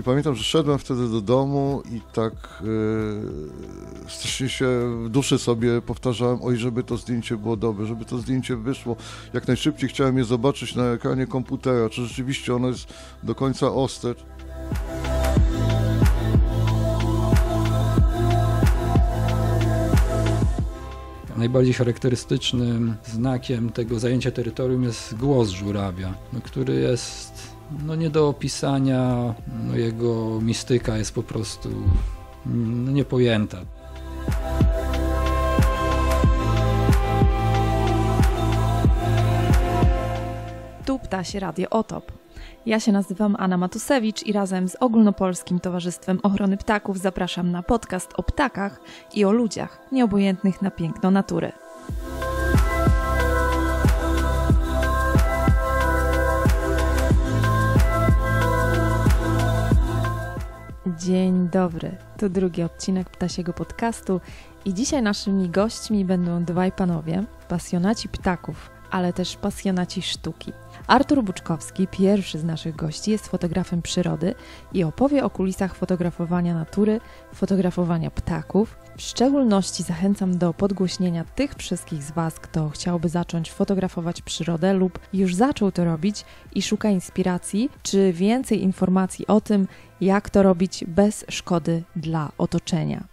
I pamiętam, że szedłem wtedy do domu i tak yy, strasznie się w duszy sobie powtarzałem, oj, żeby to zdjęcie było dobre, żeby to zdjęcie wyszło. Jak najszybciej chciałem je zobaczyć na ekranie komputera, czy rzeczywiście ono jest do końca ostre. Najbardziej charakterystycznym znakiem tego zajęcia terytorium jest głos żurawia, który jest no nie do opisania, no jego mistyka jest po prostu no, niepojęta. Tu Ptasie Radio Otop. Ja się nazywam Anna Matusewicz i razem z Ogólnopolskim Towarzystwem Ochrony Ptaków zapraszam na podcast o ptakach i o ludziach nieobojętnych na piękno natury. Dzień dobry. To drugi odcinek Ptasiego Podcastu i dzisiaj naszymi gośćmi będą dwaj panowie, pasjonaci ptaków, ale też pasjonaci sztuki. Artur Buczkowski, pierwszy z naszych gości, jest fotografem przyrody i opowie o kulisach fotografowania natury, fotografowania ptaków, w szczególności zachęcam do podgłośnienia tych wszystkich z Was, kto chciałby zacząć fotografować przyrodę lub już zaczął to robić i szuka inspiracji, czy więcej informacji o tym, jak to robić bez szkody dla otoczenia.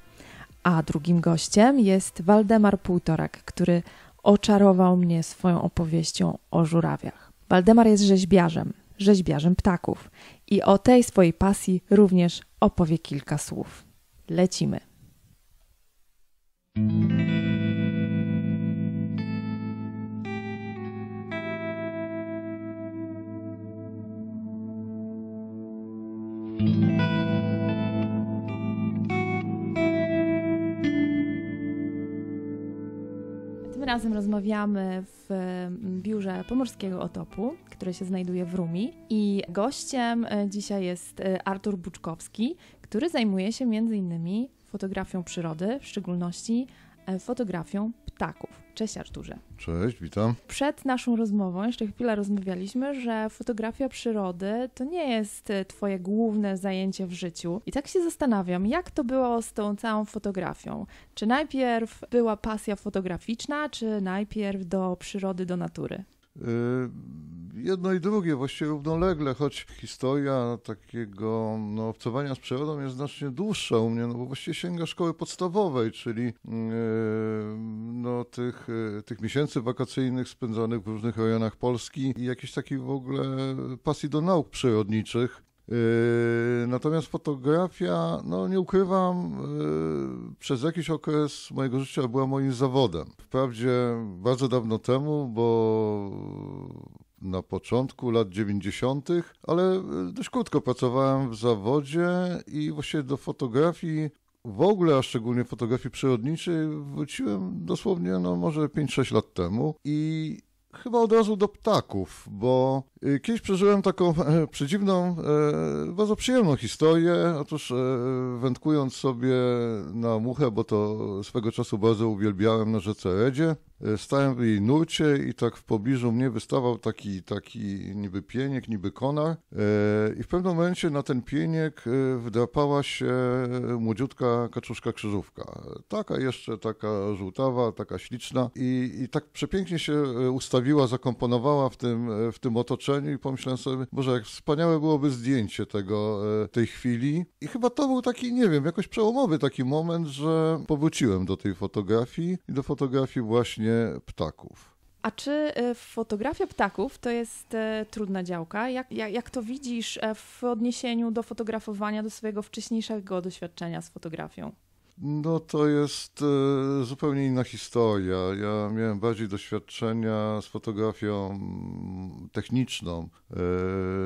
A drugim gościem jest Waldemar Półtorak, który oczarował mnie swoją opowieścią o żurawiach. Waldemar jest rzeźbiarzem, rzeźbiarzem ptaków i o tej swojej pasji również opowie kilka słów. Lecimy. razem rozmawiamy w mm, biurze Pomorskiego Otopu, które się znajduje w Rumi. I gościem e, dzisiaj jest e, Artur Buczkowski, który zajmuje się między innymi fotografią przyrody, w szczególności e, fotografią ptaków. Cześć Arturze. Cześć, witam. Przed naszą rozmową jeszcze chwilę rozmawialiśmy, że fotografia przyrody to nie jest e, twoje główne zajęcie w życiu. I tak się zastanawiam, jak to było z tą całą fotografią. Czy najpierw była pasja fotograficzna, czy najpierw do przyrody, do natury? Y, jedno i drugie, właściwie równolegle, choć historia takiego no, obcowania z przyrodą jest znacznie dłuższa u mnie, no bo właściwie sięga szkoły podstawowej, czyli y, no, tych, y, tych miesięcy wakacyjnych spędzanych w różnych rejonach Polski i jakiejś takiej w ogóle pasji do nauk przyrodniczych. Yy, natomiast fotografia, no nie ukrywam, yy, przez jakiś okres mojego życia była moim zawodem. Wprawdzie bardzo dawno temu, bo na początku lat 90., ale yy, dość krótko pracowałem w zawodzie i właściwie do fotografii w ogóle, a szczególnie fotografii przyrodniczej, wróciłem dosłownie no może 5-6 lat temu i chyba od razu do ptaków, bo y, kiedyś przeżyłem taką e, przedziwną, e, bardzo przyjemną historię. Otóż e, wędkując sobie na muchę, bo to swego czasu bardzo uwielbiałem na rzece Edzie, E, stałem w jej nurcie i tak w pobliżu mnie wystawał taki, taki niby pieniek, niby konar. E, I w pewnym momencie na ten pieniek e, wdrapała się młodziutka kaczuszka krzyżówka. Taka jeszcze, taka żółtawa, taka śliczna. I, i tak przepięknie się ustawiła, zakomponowała w tym, w tym otoczeniu i pomyślałem sobie, może jak wspaniałe byłoby zdjęcie tego, tej chwili. I chyba to był taki, nie wiem, jakoś przełomowy taki moment, że powróciłem do tej fotografii i do fotografii właśnie ptaków. A czy e, fotografia ptaków to jest e, trudna działka? Jak, jak, jak to widzisz e, w odniesieniu do fotografowania, do swojego wcześniejszego doświadczenia z fotografią? No to jest e, zupełnie inna historia. Ja miałem bardziej doświadczenia z fotografią mm, techniczną, e,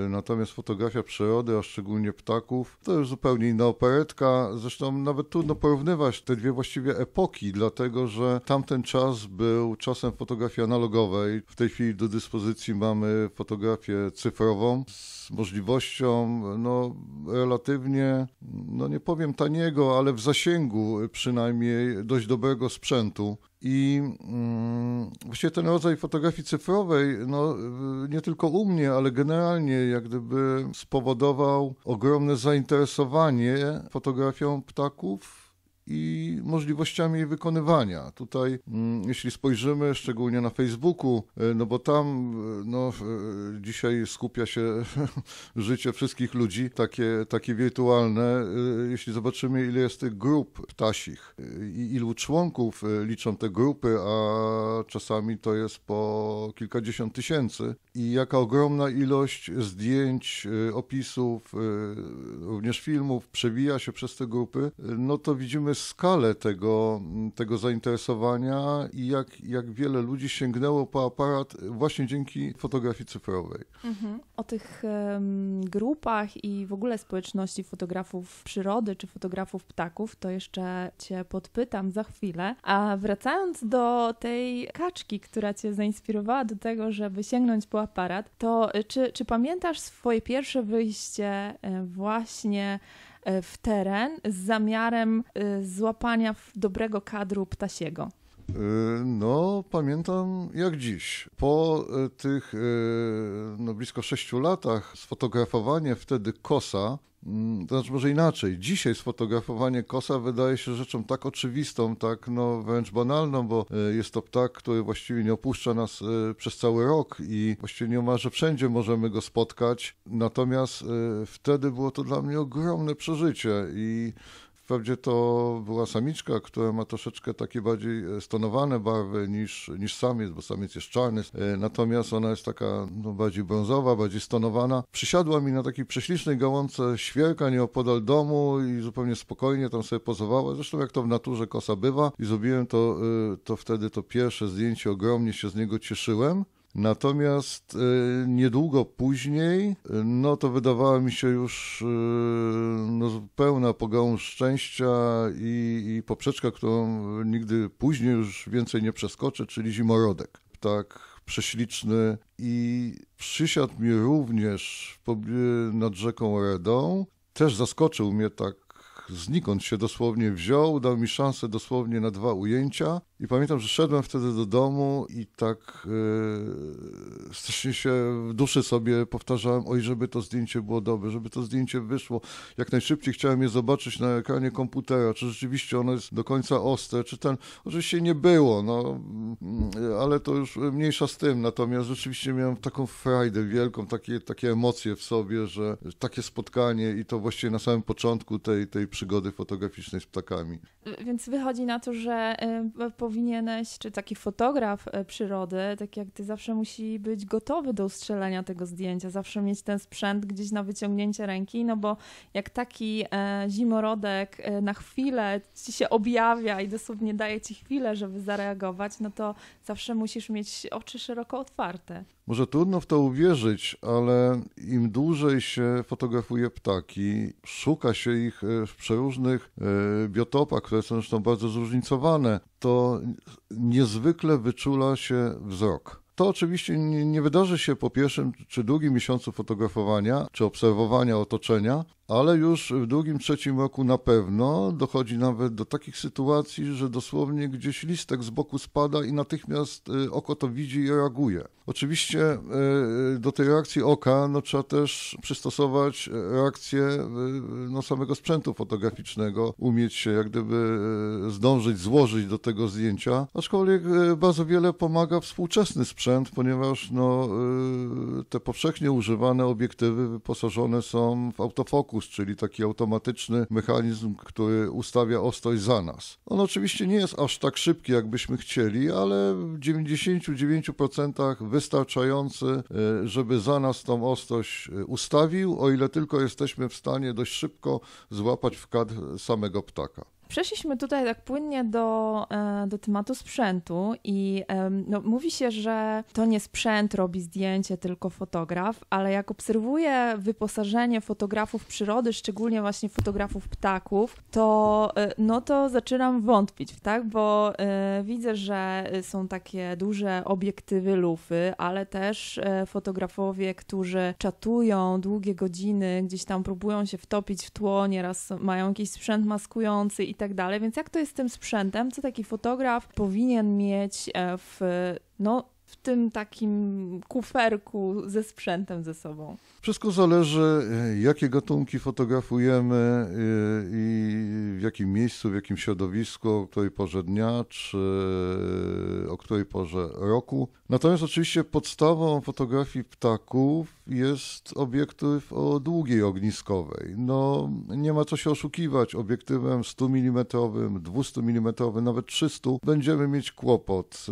natomiast fotografia przyrody, a szczególnie ptaków, to już zupełnie inna operetka. Zresztą nawet trudno porównywać te dwie właściwie epoki, dlatego że tamten czas był czasem fotografii analogowej. W tej chwili do dyspozycji mamy fotografię cyfrową z możliwością no, relatywnie, no nie powiem taniego, ale w zasięgu zasięgu przynajmniej dość dobrego sprzętu. I mm, ten rodzaj fotografii cyfrowej, no, nie tylko u mnie, ale generalnie jak gdyby spowodował ogromne zainteresowanie fotografią ptaków i możliwościami jej wykonywania. Tutaj, mm, jeśli spojrzymy szczególnie na Facebooku, e, no bo tam e, no, e, dzisiaj skupia się życie wszystkich ludzi, takie, takie wirtualne. Jeśli zobaczymy, ile jest tych grup ptasich i ilu członków liczą te grupy, a czasami to jest po kilkadziesiąt tysięcy, i jaka ogromna ilość zdjęć, opisów, również filmów przewija się przez te grupy, no to widzimy skalę tego, mm, tego zainteresowania i jak, jak wiele ludzi sięgnęło po aparat właśnie dzięki fotografii cyfrowej. Mhm. O tych um, grupach i w ogóle społeczności fotografów przyrody czy fotografów ptaków to jeszcze Cię podpytam za chwilę. A wracając do tej kaczki, która Cię zainspirowała do tego, żeby sięgnąć po aparat, to czy, czy pamiętasz swoje pierwsze wyjście e, właśnie w teren z zamiarem y, złapania dobrego kadru ptasiego. Y, no, pamiętam jak dziś. Po y, tych y, no, blisko sześciu latach sfotografowanie wtedy kosa, mm, to znaczy może inaczej, dzisiaj sfotografowanie kosa wydaje się rzeczą tak oczywistą, tak no wręcz banalną, bo jest to ptak, który właściwie nie opuszcza nas przez cały rok i właściwie niemalże wszędzie możemy go spotkać. Natomiast wtedy było to dla mnie ogromne przeżycie i Wprawdzie to była samiczka, która ma troszeczkę takie bardziej e, stonowane barwy niż, niż samiec, bo samiec jest czarny, e, natomiast ona jest taka no, bardziej brązowa, bardziej stonowana. Przysiadła mi na takiej prześlicznej gałące świerka nieopodal domu i zupełnie spokojnie tam sobie pozowała, zresztą jak to w naturze kosa bywa i zrobiłem to, e, to wtedy to pierwsze zdjęcie, ogromnie się z niego cieszyłem. Natomiast y, niedługo później, y, no to wydawała mi się już y, no, pełna pogałąź szczęścia i, i poprzeczka, którą nigdy później już więcej nie przeskoczę, czyli zimorodek. Tak prześliczny i przysiadł mi również nad rzeką Redą. Też zaskoczył mnie tak znikąd się dosłownie wziął, dał mi szansę dosłownie na dwa ujęcia i pamiętam, że szedłem wtedy do domu i tak yy, strasznie się w duszy sobie powtarzałem, oj, żeby to zdjęcie było dobre, żeby to zdjęcie wyszło. Jak najszybciej chciałem je zobaczyć na ekranie komputera, czy rzeczywiście ono jest do końca ostre, czy ten, oczywiście nie było, no, mm, ale to już mniejsza z tym, natomiast rzeczywiście miałem taką frajdę wielką, takie, takie emocje w sobie, że takie spotkanie i to właściwie na samym początku tej, tej przygody fotograficznej z ptakami. Więc wychodzi na to, że y, powinieneś, czy taki fotograf y, przyrody, tak jak ty, zawsze musi być gotowy do ustrzelenia tego zdjęcia, zawsze mieć ten sprzęt gdzieś na wyciągnięcie ręki, no bo jak taki e, zimorodek e, na chwilę ci się objawia i dosłownie daje ci chwilę, żeby zareagować, no to zawsze musisz mieć oczy szeroko otwarte. Może trudno w to uwierzyć, ale im dłużej się fotografuje ptaki, szuka się ich e, w przeróżnych e, biotopach, które są zresztą bardzo zróżnicowane, to niezwykle wyczula się wzrok. To oczywiście nie wydarzy się po pierwszym czy drugim miesiącu fotografowania czy obserwowania otoczenia, ale już w drugim, trzecim roku na pewno dochodzi nawet do takich sytuacji, że dosłownie gdzieś listek z boku spada i natychmiast y, oko to widzi i reaguje. Oczywiście y, y, do tej reakcji oka no, trzeba też przystosować reakcję no, samego sprzętu fotograficznego, umieć się jak gdyby zdążyć złożyć do tego zdjęcia, aczkolwiek bardzo wiele pomaga współczesny sprzęt, ponieważ no, te powszechnie używane obiektywy wyposażone są w autofokus, czyli taki automatyczny mechanizm, który ustawia ostość za nas. On oczywiście nie jest aż tak szybki, jakbyśmy chcieli, ale w 99% wystarczający, e, żeby za nas tą ostość e, ustawił, o ile tylko jesteśmy w stanie dość szybko złapać w kadr samego ptaka. Przeszliśmy tutaj tak płynnie do, e, do tematu sprzętu i no, mówi się, że to nie sprzęt robi zdjęcie, tylko fotograf, ale jak obserwuję wyposażenie fotografów przyrody, szczególnie właśnie fotografów ptaków, to e, no to zaczynam wątpić, tak? Bo y, widzę, że są takie duże obiektywy lufy, ale też fotografowie, którzy czatują długie godziny, gdzieś tam próbują się wtopić w tło, nieraz mają jakiś sprzęt maskujący i tak dalej. Więc jak to jest z tym sprzętem? Co taki fotograf powinien mieć e, w, no, w tym takim kuferku ze sprzętem ze sobą? Wszystko zależy, e, jakie gatunki fotografujemy e, i w jakim miejscu, w jakim środowisku, o której porze dnia, czy o której porze roku. Natomiast oczywiście podstawą fotografii ptaków jest obiektyw o długiej ogniskowej. No, nie ma co się oszukiwać. Obiektywem 100 mm, 200 mm, nawet 300 będziemy mieć kłopot,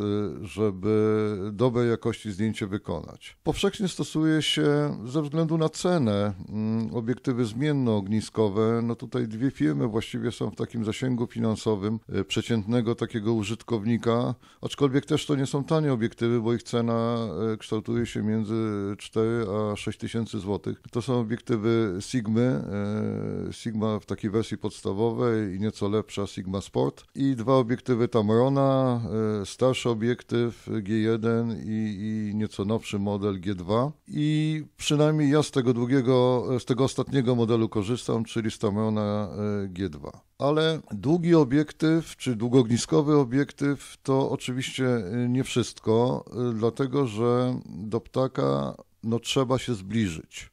y, żeby dobrej jakości zdjęcie wykonać. Powszechnie stosuje się ze względu na cenę mm, obiektywy zmienno-ogniskowe. No tutaj dwie firmy właściwie są w takim zasięgu finansowym y, przeciętnego takiego użytkownika, aczkolwiek też to nie są tanie obiektywy, bo ich cena y, kształtuje się między 4 a 6000 zł. To są obiektywy Sigmy, e, Sigma w takiej wersji podstawowej i nieco lepsza Sigma Sport i dwa obiektywy Tamrona, e, starszy obiektyw G1 i, i nieco nowszy model G2 i przynajmniej ja z tego drugiego, z tego ostatniego modelu korzystam, czyli z Tamrona e, G2 ale długi obiektyw czy długogniskowy obiektyw to oczywiście nie wszystko, dlatego że do ptaka no trzeba się zbliżyć.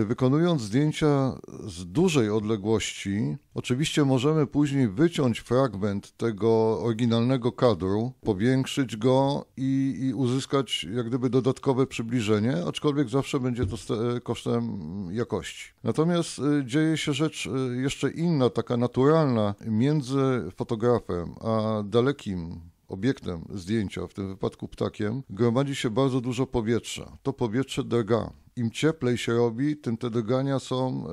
Y, wykonując zdjęcia z dużej odległości, oczywiście możemy później wyciąć fragment tego oryginalnego kadru, powiększyć go i, i uzyskać jak gdyby dodatkowe przybliżenie, aczkolwiek zawsze będzie to y, kosztem jakości. Natomiast y, dzieje się rzecz jeszcze inna, taka naturalna, między fotografem a dalekim obiektem zdjęcia, w tym wypadku ptakiem, gromadzi się bardzo dużo powietrza. To powietrze drga. Im cieplej się robi, tym te drgania są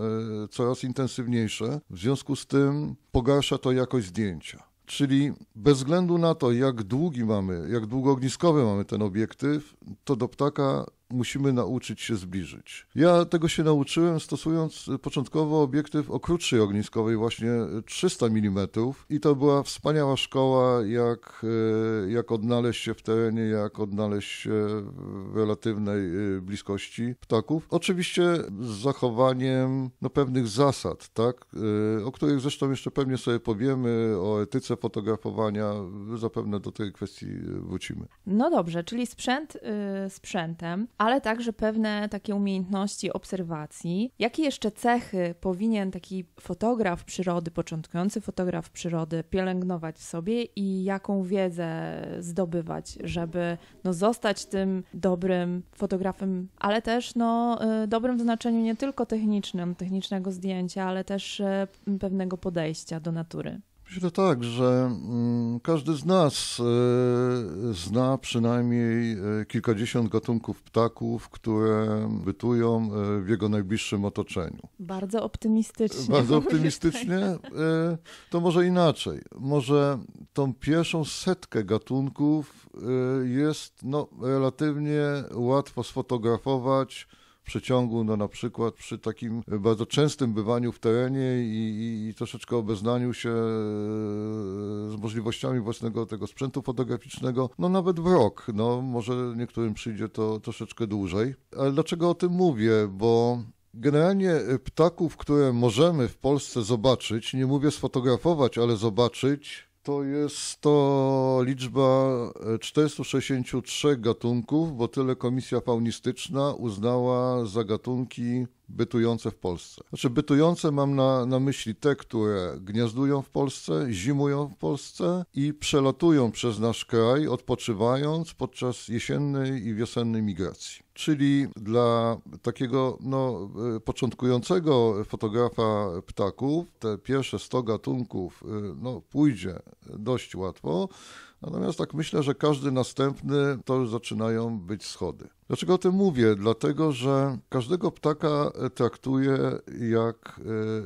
y, coraz intensywniejsze. W związku z tym pogarsza to jakość zdjęcia. Czyli bez względu na to, jak długi mamy, jak długo ogniskowy mamy ten obiektyw, to do ptaka musimy nauczyć się zbliżyć. Ja tego się nauczyłem stosując y, początkowo obiektyw o krótszej ogniskowej, właśnie 300 mm i to była wspaniała szkoła, jak, y, jak odnaleźć się w terenie, jak odnaleźć się w relatywnej y, bliskości ptaków. Oczywiście z zachowaniem no, pewnych zasad, tak, o których zresztą jeszcze pewnie sobie powiemy, o etyce fotografowania, zapewne do tej kwestii wrócimy. No dobrze, czyli sprzęt yy, sprzętem ale także pewne takie umiejętności obserwacji. Jakie jeszcze cechy powinien taki fotograf przyrody, początkujący fotograf przyrody pielęgnować w sobie i jaką wiedzę zdobywać, żeby no, zostać tym dobrym fotografem, ale też no, y, dobrym w znaczeniu nie tylko technicznym, technicznego zdjęcia, ale też y, pewnego podejścia do natury? Myślę tak, że mm, każdy z nas e, zna przynajmniej e, kilkadziesiąt gatunków ptaków, które bytują e, w jego najbliższym otoczeniu. Bardzo optymistycznie. Bardzo optymistycznie? Tak. To może inaczej. Może tą pierwszą setkę gatunków jest no, relatywnie łatwo sfotografować przeciągu, no na przykład przy takim bardzo częstym bywaniu w terenie i, i, i troszeczkę obeznaniu się e, z możliwościami własnego tego sprzętu fotograficznego, no nawet w rok, no może niektórym przyjdzie to troszeczkę dłużej. Ale dlaczego o tym mówię? Bo Generalnie e, ptaków, które możemy w Polsce zobaczyć, nie mówię sfotografować, ale zobaczyć, to jest to e, liczba 463 e, gatunków, bo tyle Komisja Faunistyczna uznała za gatunki bytujące w Polsce. Znaczy, bytujące mam na, na myśli te, które gniazdują w Polsce, zimują w Polsce i przelatują przez nasz kraj, odpoczywając podczas jesiennej i wiosennej migracji czyli dla takiego no, e, początkującego fotografa ptaków te pierwsze 100 gatunków e, no, pójdzie dość łatwo, natomiast tak myślę, że każdy następny to już zaczynają być schody. Dlaczego o tym mówię? Dlatego, że każdego ptaka e, traktuję jak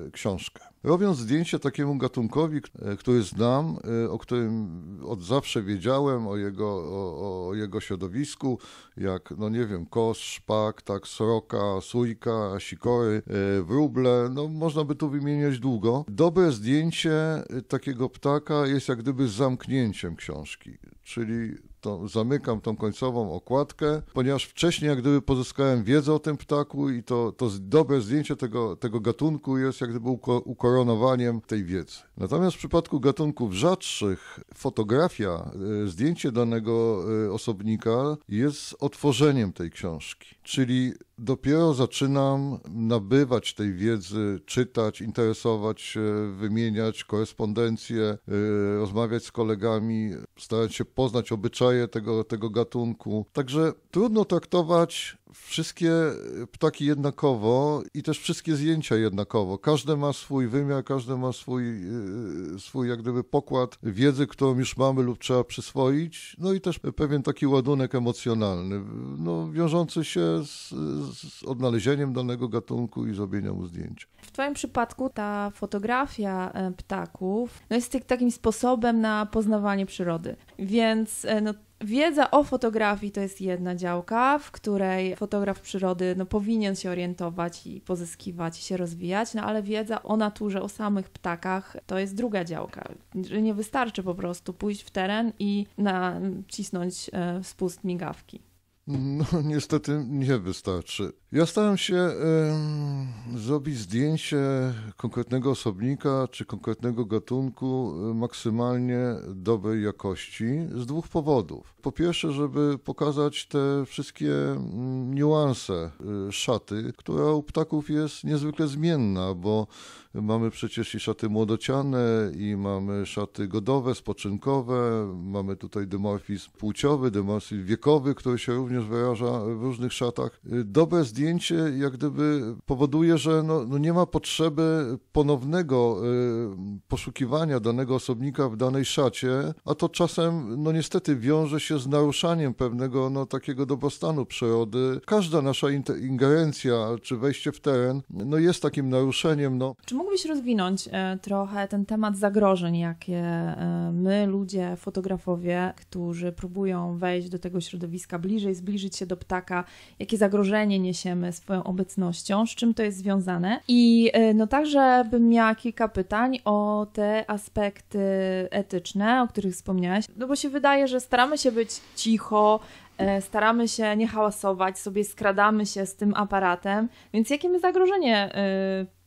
e, książkę. Robiąc zdjęcie takiemu gatunkowi, e, który znam, o którym od zawsze wiedziałem, o jego, o, o jego środowisku, jak, no nie wiem, kos, szpak, tak, sroka, sójka, sikory, wróble, no można by tu wymieniać długo. Dobre zdjęcie takiego ptaka jest jak gdyby zamknięciem książki, czyli to, zamykam tą końcową okładkę, ponieważ wcześniej jak gdyby pozyskałem wiedzę o tym ptaku i to, to dobre zdjęcie tego, tego gatunku jest jak gdyby ukoronowaniem tej wiedzy. Natomiast w przypadku gatunków rzadszych fotografia, e, zdjęcie danego e, osobnika jest otworzeniem tej książki, czyli dopiero zaczynam nabywać tej wiedzy, czytać, interesować się, wymieniać korespondencję, y, rozmawiać z kolegami, starać się poznać obyczaje tego, tego gatunku. Także trudno traktować wszystkie ptaki jednakowo i też wszystkie zdjęcia jednakowo. Każde ma swój wymiar, każde ma swój, e, swój jak gdyby pokład wiedzy, którą już mamy lub trzeba przyswoić, no i też pewien taki ładunek emocjonalny, no, wiążący się z, z odnalezieniem danego gatunku i zrobieniem mu zdjęcia. W Twoim przypadku ta fotografia e, ptaków no jest tak, takim sposobem na poznawanie przyrody, więc e, no, Wiedza o fotografii to jest jedna działka, w której fotograf przyrody no, powinien się orientować i pozyskiwać i się rozwijać, no ale wiedza o naturze, o samych ptakach to jest druga działka. Nie wystarczy po prostu pójść w teren i nacisnąć e, spust migawki. No niestety nie wystarczy. Ja staram się y, zrobić zdjęcie konkretnego osobnika czy konkretnego gatunku e, maksymalnie dobrej jakości z dwóch powodów. Po pierwsze, żeby pokazać te wszystkie niuanse y, szaty, która u ptaków jest niezwykle zmienna, bo mamy przecież i szaty młodociane, i mamy szaty godowe, spoczynkowe, mamy tutaj dymorfizm płciowy, dymorfizm wiekowy, który się również wyraża w różnych szatach. E, dobre zdjęcie zdjęcie jak gdyby powoduje, że no, no nie ma potrzeby ponownego y, poszukiwania danego osobnika w danej szacie, a to czasem no niestety wiąże się z naruszaniem pewnego no, takiego dobrostanu przyrody. Każda nasza ingerencja czy wejście w teren no, jest takim naruszeniem. No. Czy mógłbyś rozwinąć e, trochę ten temat zagrożeń, jakie e, my, ludzie, fotografowie, którzy próbują wejść do tego środowiska bliżej, zbliżyć się do ptaka, jakie zagrożenie niesie życiem, swoją obecnością, z czym to jest związane. I e, no także bym miała kilka pytań o te aspekty etyczne, o których wspomniałaś. No bo się wydaje, że staramy się być cicho, e, staramy się nie hałasować, sobie skradamy się z tym aparatem, więc jakie my zagrożenie e,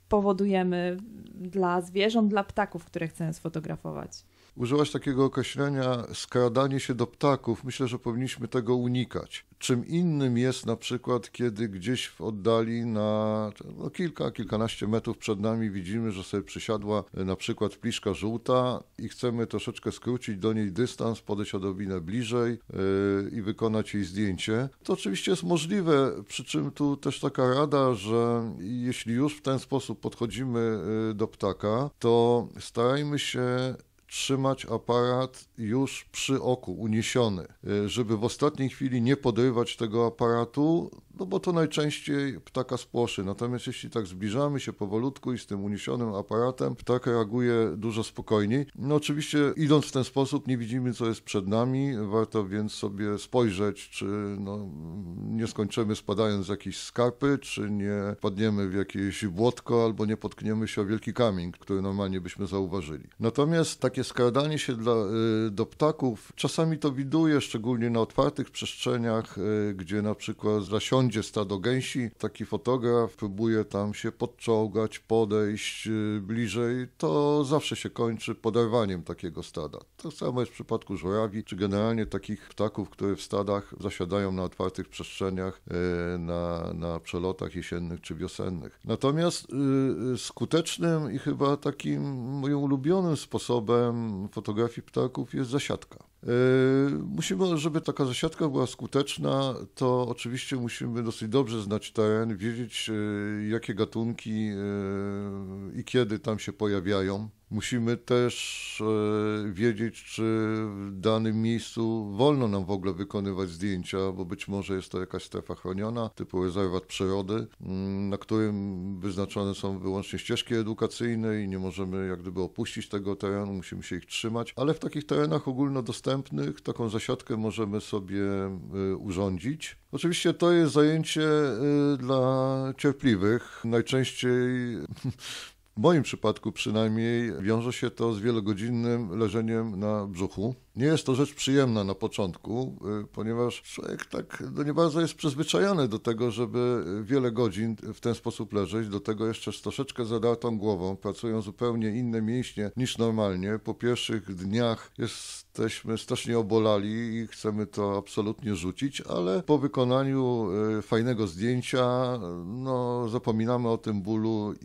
powodujemy dla zwierząt, dla ptaków, które chcemy sfotografować? Użyłaś takiego określenia skradanie się do ptaków. Myślę, że powinniśmy tego unikać. Czym innym jest na przykład, kiedy gdzieś w oddali na no, kilka, kilkanaście metrów przed nami widzimy, że sobie przysiadła e, na przykład pliszka żółta i chcemy troszeczkę skrócić do niej dystans, podejść odrobinę bliżej yy, i wykonać jej zdjęcie. To oczywiście jest możliwe, przy czym tu też taka rada, że jeśli już w ten sposób podchodzimy e, do ptaka, to starajmy się trzymać aparat już przy oku, uniesiony, y, żeby w ostatniej chwili nie podrywać tego aparatu, no bo to najczęściej ptaka spłoszy. Natomiast jeśli tak zbliżamy się powolutku i z tym uniesionym aparatem, ptak reaguje dużo spokojniej. No oczywiście idąc w ten sposób nie widzimy, co jest przed nami, warto więc sobie spojrzeć, czy no, nie skończymy spadając z jakiejś skarpy, czy nie padniemy w jakieś błotko, albo nie potkniemy się o wielki kamień, który normalnie byśmy zauważyli. Natomiast takie takie skradanie się y, do ptaków, czasami to widuje, szczególnie na otwartych przestrzeniach, y, gdzie na przykład zasiądzie stado gęsi, taki fotograf próbuje tam się podczołgać, podejść y, bliżej, to zawsze się kończy podarwaniem takiego stada. To samo jest w przypadku żurawi, czy generalnie takich ptaków, które w stadach zasiadają na otwartych przestrzeniach, na, na przelotach jesiennych czy wiosennych. Natomiast skutecznym i chyba takim moim ulubionym sposobem fotografii ptaków jest zasiadka. E, musimy, żeby taka zasiadka była skuteczna, to oczywiście musimy dosyć dobrze znać teren, wiedzieć e, jakie gatunki e, i kiedy tam się pojawiają musimy też e, wiedzieć, czy w danym miejscu wolno nam w ogóle wykonywać zdjęcia, bo być może jest to jakaś strefa chroniona, typu rezerwat przyrody, mm, na którym wyznaczone są wyłącznie ścieżki edukacyjne i nie możemy jak gdyby opuścić tego terenu, musimy się ich trzymać, ale w takich terenach ogólnodostępnych taką zasiadkę możemy sobie e, urządzić. Oczywiście to jest zajęcie e, dla cierpliwych. Najczęściej W moim przypadku przynajmniej wiąże się to z wielogodzinnym leżeniem na brzuchu. Nie jest to rzecz przyjemna na początku, y, ponieważ człowiek tak no nie bardzo jest przyzwyczajony do tego, żeby wiele godzin w ten sposób leżeć, do tego jeszcze z troszeczkę zadartą głową, pracują zupełnie inne mięśnie niż normalnie. Po pierwszych dniach jesteśmy strasznie obolali i chcemy to absolutnie rzucić, ale po wykonaniu y, fajnego zdjęcia no, zapominamy o tym bólu i,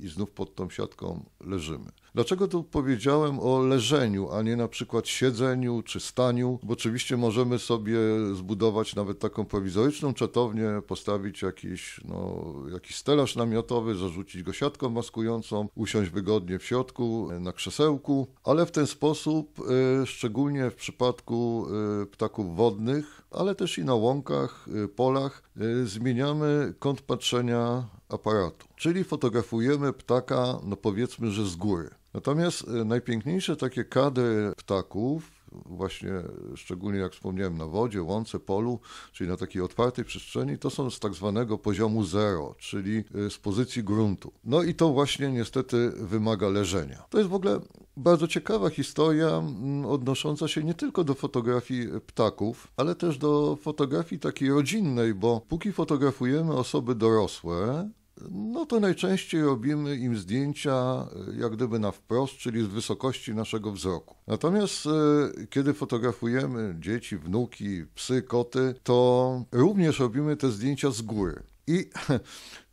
i, i znów pod tą siatką leżymy. Dlaczego tu powiedziałem o leżeniu, a nie na przykład siedzeniu czy staniu? Bo oczywiście możemy sobie zbudować nawet taką prowizoryczną czatownię, postawić jakiś, no, jakiś stelaż namiotowy, zarzucić go siatką maskującą, usiąść wygodnie w środku e, na krzesełku, ale w ten sposób, e, szczególnie w przypadku e, ptaków wodnych, ale też i na łąkach, polach, zmieniamy kąt patrzenia aparatu. Czyli fotografujemy ptaka, no powiedzmy, że z góry. Natomiast y, najpiękniejsze takie kady ptaków, właśnie szczególnie jak wspomniałem na wodzie, łące, polu, czyli na takiej otwartej przestrzeni, to są z tak zwanego poziomu zero, czyli y, z pozycji gruntu. No i to właśnie niestety wymaga leżenia. To jest w ogóle bardzo ciekawa historia odnosząca się nie tylko do fotografii ptaków, ale też do fotografii takiej rodzinnej, bo póki fotografujemy osoby dorosłe, no to najczęściej robimy im zdjęcia e, jak gdyby na wprost, czyli z wysokości naszego wzroku. Natomiast e, kiedy fotografujemy dzieci, wnuki, psy, koty, to również robimy te zdjęcia z góry. I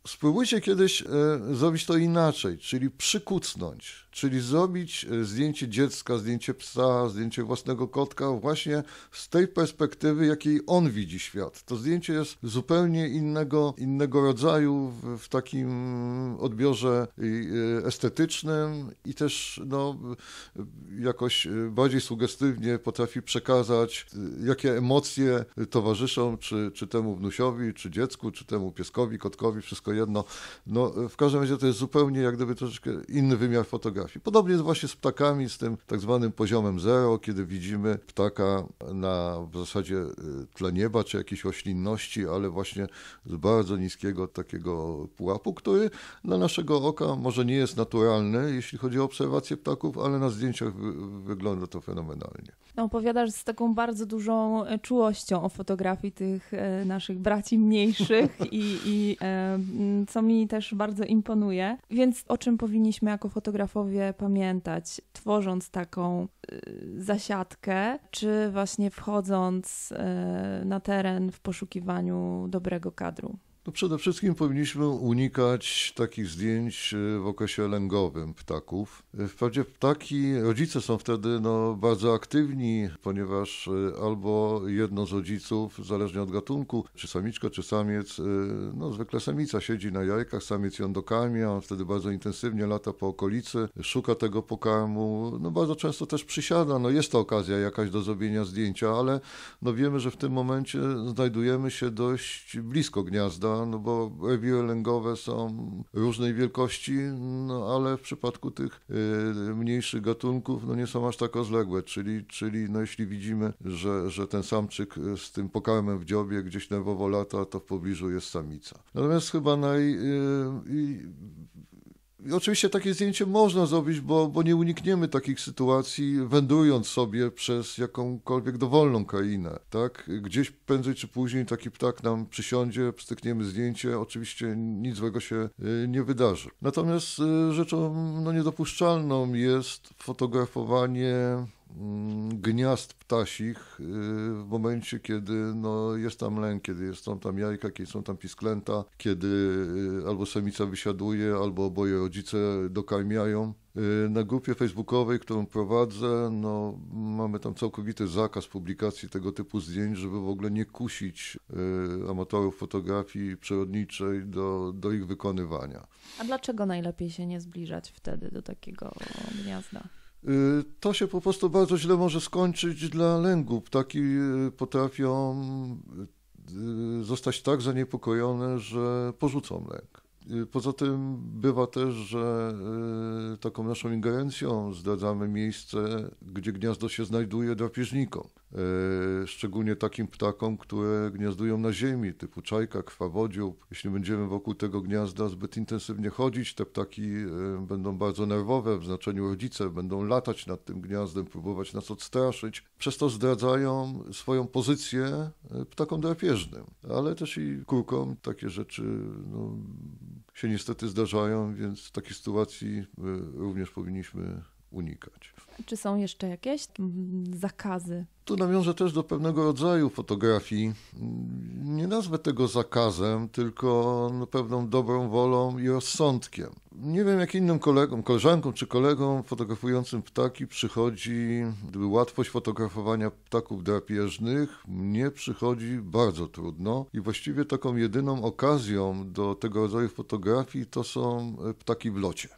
spróbujcie kiedyś e, zrobić to inaczej, czyli przykucnąć czyli zrobić e, zdjęcie dziecka, zdjęcie psa, zdjęcie własnego kotka właśnie z tej perspektywy, jakiej on widzi świat. To zdjęcie jest zupełnie innego, innego rodzaju w, w takim odbiorze e, estetycznym i też no, jakoś e, bardziej sugestywnie potrafi przekazać, jakie emocje towarzyszą czy, czy temu wnusiowi, czy dziecku, czy temu pieskowi, kotkowi, wszystko jedno. No, w każdym razie to jest zupełnie jak gdyby troszeczkę inny wymiar fotografii fotografii. Podobnie jest właśnie z ptakami, z tym tak zwanym poziomem zero, kiedy widzimy ptaka na w zasadzie y, tle nieba czy jakiejś roślinności, ale właśnie z bardzo niskiego takiego pułapu, który dla naszego oka może nie jest naturalny, jeśli chodzi o obserwację ptaków, ale na zdjęciach wygląda to fenomenalnie. No, opowiadasz z taką bardzo dużą e, czułością o fotografii tych e, naszych braci mniejszych i, i e, co mi też bardzo imponuje. Więc o czym powinniśmy jako fotografowie panowie pamiętać, tworząc taką y, zasiadkę, czy właśnie wchodząc y, na teren w poszukiwaniu dobrego kadru? No przede wszystkim powinniśmy unikać takich zdjęć e, w okresie lęgowym ptaków. E, wprawdzie ptaki, rodzice są wtedy no, bardzo aktywni, ponieważ e, albo jedno z rodziców, zależnie od gatunku, czy samiczka, czy samiec, no zwykle samica siedzi na jajkach, samiec ją dokarmia, on wtedy bardzo intensywnie lata po okolicy, szuka tego pokarmu, no bardzo często też przysiada, no jest to okazja jakaś do zrobienia zdjęcia, ale no wiemy, że w tym momencie znajdujemy się dość blisko gniazda, prawda? No bo biły lęgowe są różnej wielkości, no ale w przypadku tych y, mniejszych gatunków no nie są aż tak rozległe, czyli, czyli no jeśli widzimy, że, że ten samczyk y, z tym pokarmem w dziobie gdzieś nerwowo lata, to w pobliżu jest samica. Natomiast chyba naj... Y, oczywiście takie zdjęcie można zrobić, bo, bo nie unikniemy takich sytuacji, wędrując sobie przez jakąkolwiek dowolną krainę. Tak? Gdzieś prędzej czy później taki ptak nam przysiądzie, pstykniemy zdjęcie, oczywiście nic złego się y, nie wydarzy. Natomiast y, rzeczą no, niedopuszczalną jest fotografowanie Mm, gniazd ptasich y, w momencie, kiedy no, jest tam lęk, kiedy jest, są tam jajka, kiedy są tam pisklęta, kiedy y, albo samica wysiaduje, albo oboje rodzice dokarmiają. Y, na grupie facebookowej, którą prowadzę, no, mamy tam całkowity zakaz publikacji tego typu zdjęć, żeby w ogóle nie kusić y, amatorów fotografii przyrodniczej do, do ich wykonywania. A dlaczego najlepiej się nie zbliżać wtedy do takiego gniazda? Y, to się po prostu bardzo źle może skończyć dla lęgu. Ptaki y, potrafią y, zostać tak zaniepokojone, że porzucą lęk. Y, poza tym bywa też, że y, taką naszą ingerencją zdradzamy miejsce, gdzie gniazdo się znajduje drapieżnikom. Y, szczególnie takim ptakom, które gniazdują na ziemi, typu czajka, krwawodziób. Jeśli będziemy wokół tego gniazda zbyt intensywnie chodzić, te ptaki będą bardzo nerwowe, w znaczeniu rodzice będą latać nad tym gniazdem, próbować nas odstraszyć. Przez to zdradzają swoją pozycję ptakom drapieżnym, ale też i kurkom takie rzeczy no, się niestety zdarzają, więc takich sytuacji y, również powinniśmy unikać. Czy są jeszcze jakieś mm, zakazy? Tu nawiążę też do pewnego rodzaju fotografii. Nie nazwę tego zakazem, tylko no, pewną dobrą wolą i rozsądkiem. Nie wiem, jak innym kolegom, koleżankom czy kolegom fotografującym ptaki przychodzi łatwość fotografowania ptaków drapieżnych. Mnie przychodzi bardzo trudno i właściwie taką jedyną okazją do tego rodzaju fotografii to są e, ptaki w locie.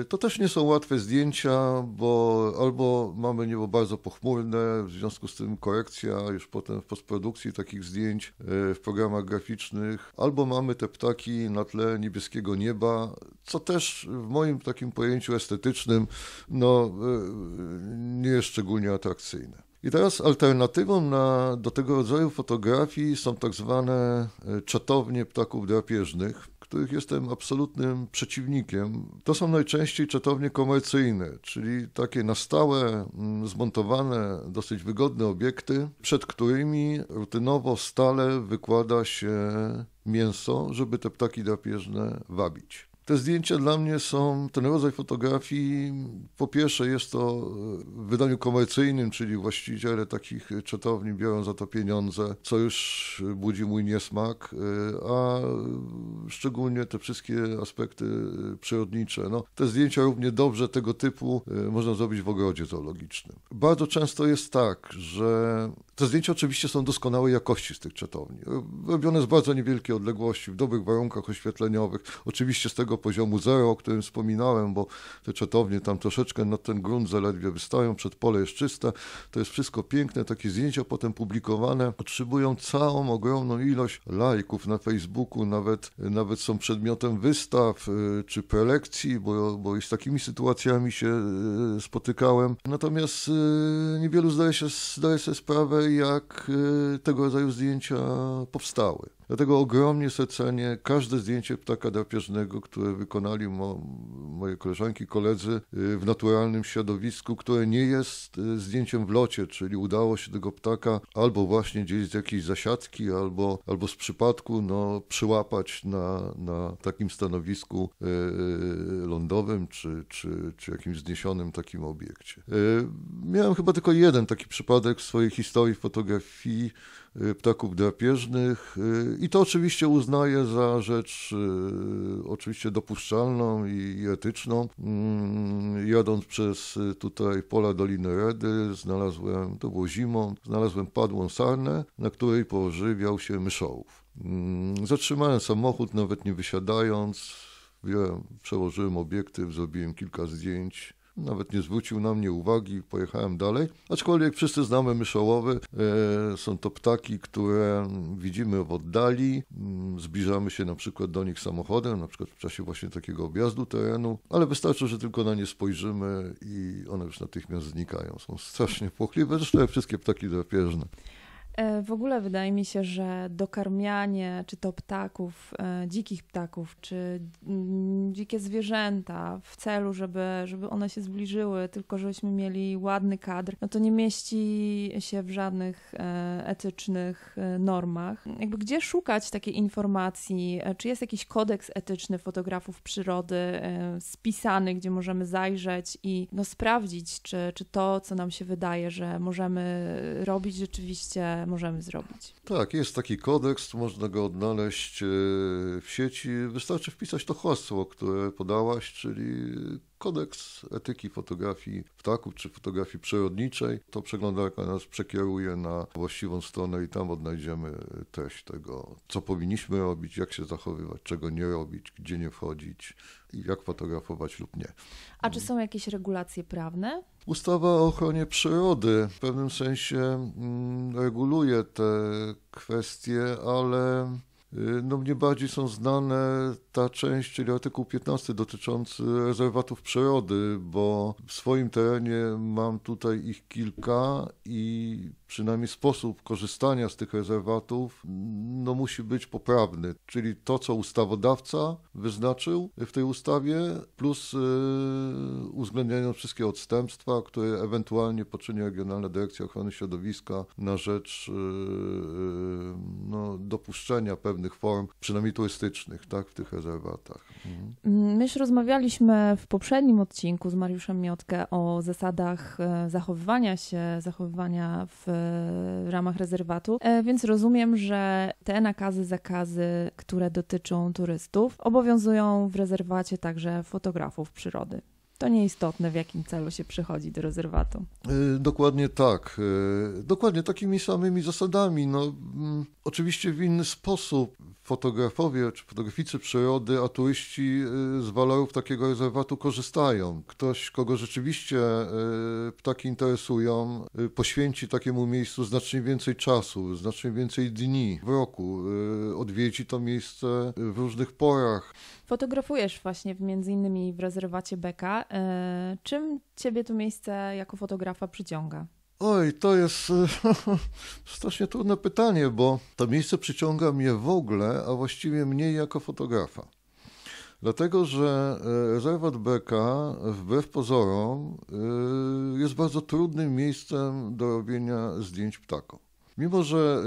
E, to też nie są łatwe zdjęcia, bo albo mamy niebo bardzo pochmurne, w związku z tym korekcja już potem w postprodukcji takich zdjęć e, w programach graficznych, albo mamy te ptaki na tle niebieskiego nieba, co też w moim takim pojęciu estetycznym no, e, nie jest szczególnie atrakcyjne. I teraz alternatywą na, do tego rodzaju fotografii są tak zwane e, czatownie ptaków drapieżnych których jestem absolutnym przeciwnikiem, to są najczęściej czatownie komercyjne, czyli takie na stałe mm, zmontowane, dosyć wygodne obiekty, przed którymi rutynowo, stale wykłada się mięso, żeby te ptaki drapieżne wabić. Te zdjęcia dla mnie są, ten rodzaj fotografii, po pierwsze jest to w wydaniu komercyjnym, czyli właściciele takich czytowni biorą za to pieniądze, co już budzi mój niesmak, a szczególnie te wszystkie aspekty przyrodnicze. No, te zdjęcia równie dobrze tego typu e, można zrobić w ogrodzie zoologicznym. Bardzo często jest tak, że te zdjęcia oczywiście są doskonałej jakości z tych czytowni, robione z bardzo niewielkiej odległości, w dobrych warunkach oświetleniowych. Oczywiście z tego poziomu zero, o którym wspominałem, bo te czatownie tam troszeczkę na ten grunt zaledwie wystają, przed pole jest czyste, to jest wszystko piękne, takie zdjęcia potem publikowane otrzymują całą ogromną ilość lajków na Facebooku, nawet, nawet są przedmiotem wystaw y, czy prelekcji, bo, bo z takimi sytuacjami się y, spotykałem. Natomiast y, niewielu zdaje, się, zdaje sobie sprawę, jak tego rodzaju zdjęcia powstały. Dlatego ogromnie se cenię każde zdjęcie ptaka drapieżnego, które wykonali mo, moje koleżanki, koledzy y, w naturalnym środowisku, które nie jest y, zdjęciem w locie, czyli udało się tego ptaka albo właśnie gdzieś z jakiejś zasiadki, albo, albo z przypadku no, przyłapać na, na takim stanowisku y, lądowym czy, czy, czy jakimś zniesionym takim obiekcie. Miałem chyba tylko jeden taki przypadek w swojej historii fotografii, Y, ptaków drapieżnych y, i to oczywiście uznaję za rzecz y, oczywiście dopuszczalną i etyczną. Mm, jadąc przez tutaj pola Doliny Redy znalazłem, to było zimą, znalazłem padłą sarnę, na której pożywiał się myszołów. Mm, zatrzymałem samochód, nawet nie wysiadając. Wiem, przełożyłem obiektyw, zrobiłem kilka zdjęć nawet nie zwrócił na mnie uwagi, pojechałem dalej. Aczkolwiek wszyscy znamy myszołowy. E, są to ptaki, które widzimy w oddali. Mm, zbliżamy się na przykład do nich samochodem, na przykład w czasie właśnie takiego objazdu terenu, ale wystarczy, że tylko na nie spojrzymy i one już natychmiast znikają. Są strasznie płochliwe, zresztą jak wszystkie ptaki drapieżne. E, w ogóle wydaje mi się, że dokarmianie czy to ptaków, e, dzikich ptaków, czy mm, dzikie zwierzęta w celu, żeby, żeby one się zbliżyły, tylko żebyśmy mieli ładny kadr, no to nie mieści się w żadnych e, etycznych normach. Jakby gdzie szukać takiej informacji? Czy jest jakiś kodeks etyczny fotografów przyrody spisany, gdzie możemy zajrzeć i no, sprawdzić, czy, czy to, co nam się wydaje, że możemy robić rzeczywiście możemy zrobić. Tak, jest taki kodeks, można go odnaleźć e, w sieci. Wystarczy wpisać to hasło, które podałaś, czyli kodeks etyki fotografii ptaków czy fotografii przyrodniczej. To przeglądarka nas przekieruje na właściwą stronę i tam odnajdziemy treść tego, co powinniśmy robić, jak się zachowywać, czego nie robić, gdzie nie wchodzić i jak fotografować lub nie. A czy są jakieś regulacje prawne Ustawa o ochronie przyrody w pewnym sensie mm, reguluje te kwestie, ale y, no mnie bardziej są znane ta część, czyli artykuł 15 dotyczący rezerwatów przyrody, bo w swoim terenie mam tutaj ich kilka i przynajmniej sposób korzystania z tych rezerwatów no, musi być poprawny, czyli to, co ustawodawca wyznaczył w tej ustawie, plus yy, uwzględniając wszystkie odstępstwa, które ewentualnie poczyni Regionalna Dyrekcja Ochrony Środowiska na rzecz yy, no, dopuszczenia pewnych form, przynajmniej turystycznych, tak, w tych rezerwatach. Mhm. My już rozmawialiśmy w poprzednim odcinku z Mariuszem Miotkę o zasadach y, zachowywania się, zachowywania w w ramach rezerwatu, e, więc rozumiem, że te nakazy, zakazy, które dotyczą turystów, obowiązują w rezerwacie także fotografów przyrody to nieistotne, w jakim celu się przychodzi do rezerwatu. Y, dokładnie tak. Y, dokładnie takimi samymi zasadami. No, mm, oczywiście w inny sposób fotografowie czy fotograficy przyrody, a turyści y, z walorów takiego rezerwatu korzystają. Ktoś, kogo rzeczywiście ptaki interesują, poświęci takiemu miejscu znacznie więcej czasu, znacznie więcej dni w roku. Odwiedzi to miejsce w różnych porach. Fotografujesz właśnie między innymi w rezerwacie Beka. E, czym ciebie to miejsce jako fotografa przyciąga? Oj, to jest e, strasznie trudne pytanie, bo to miejsce przyciąga mnie w ogóle, a właściwie mnie jako fotografa. Dlatego, że e, rezerwat Beka, wbrew pozorom, jest bardzo trudnym miejscem do robienia zdjęć ptakom. Mimo, że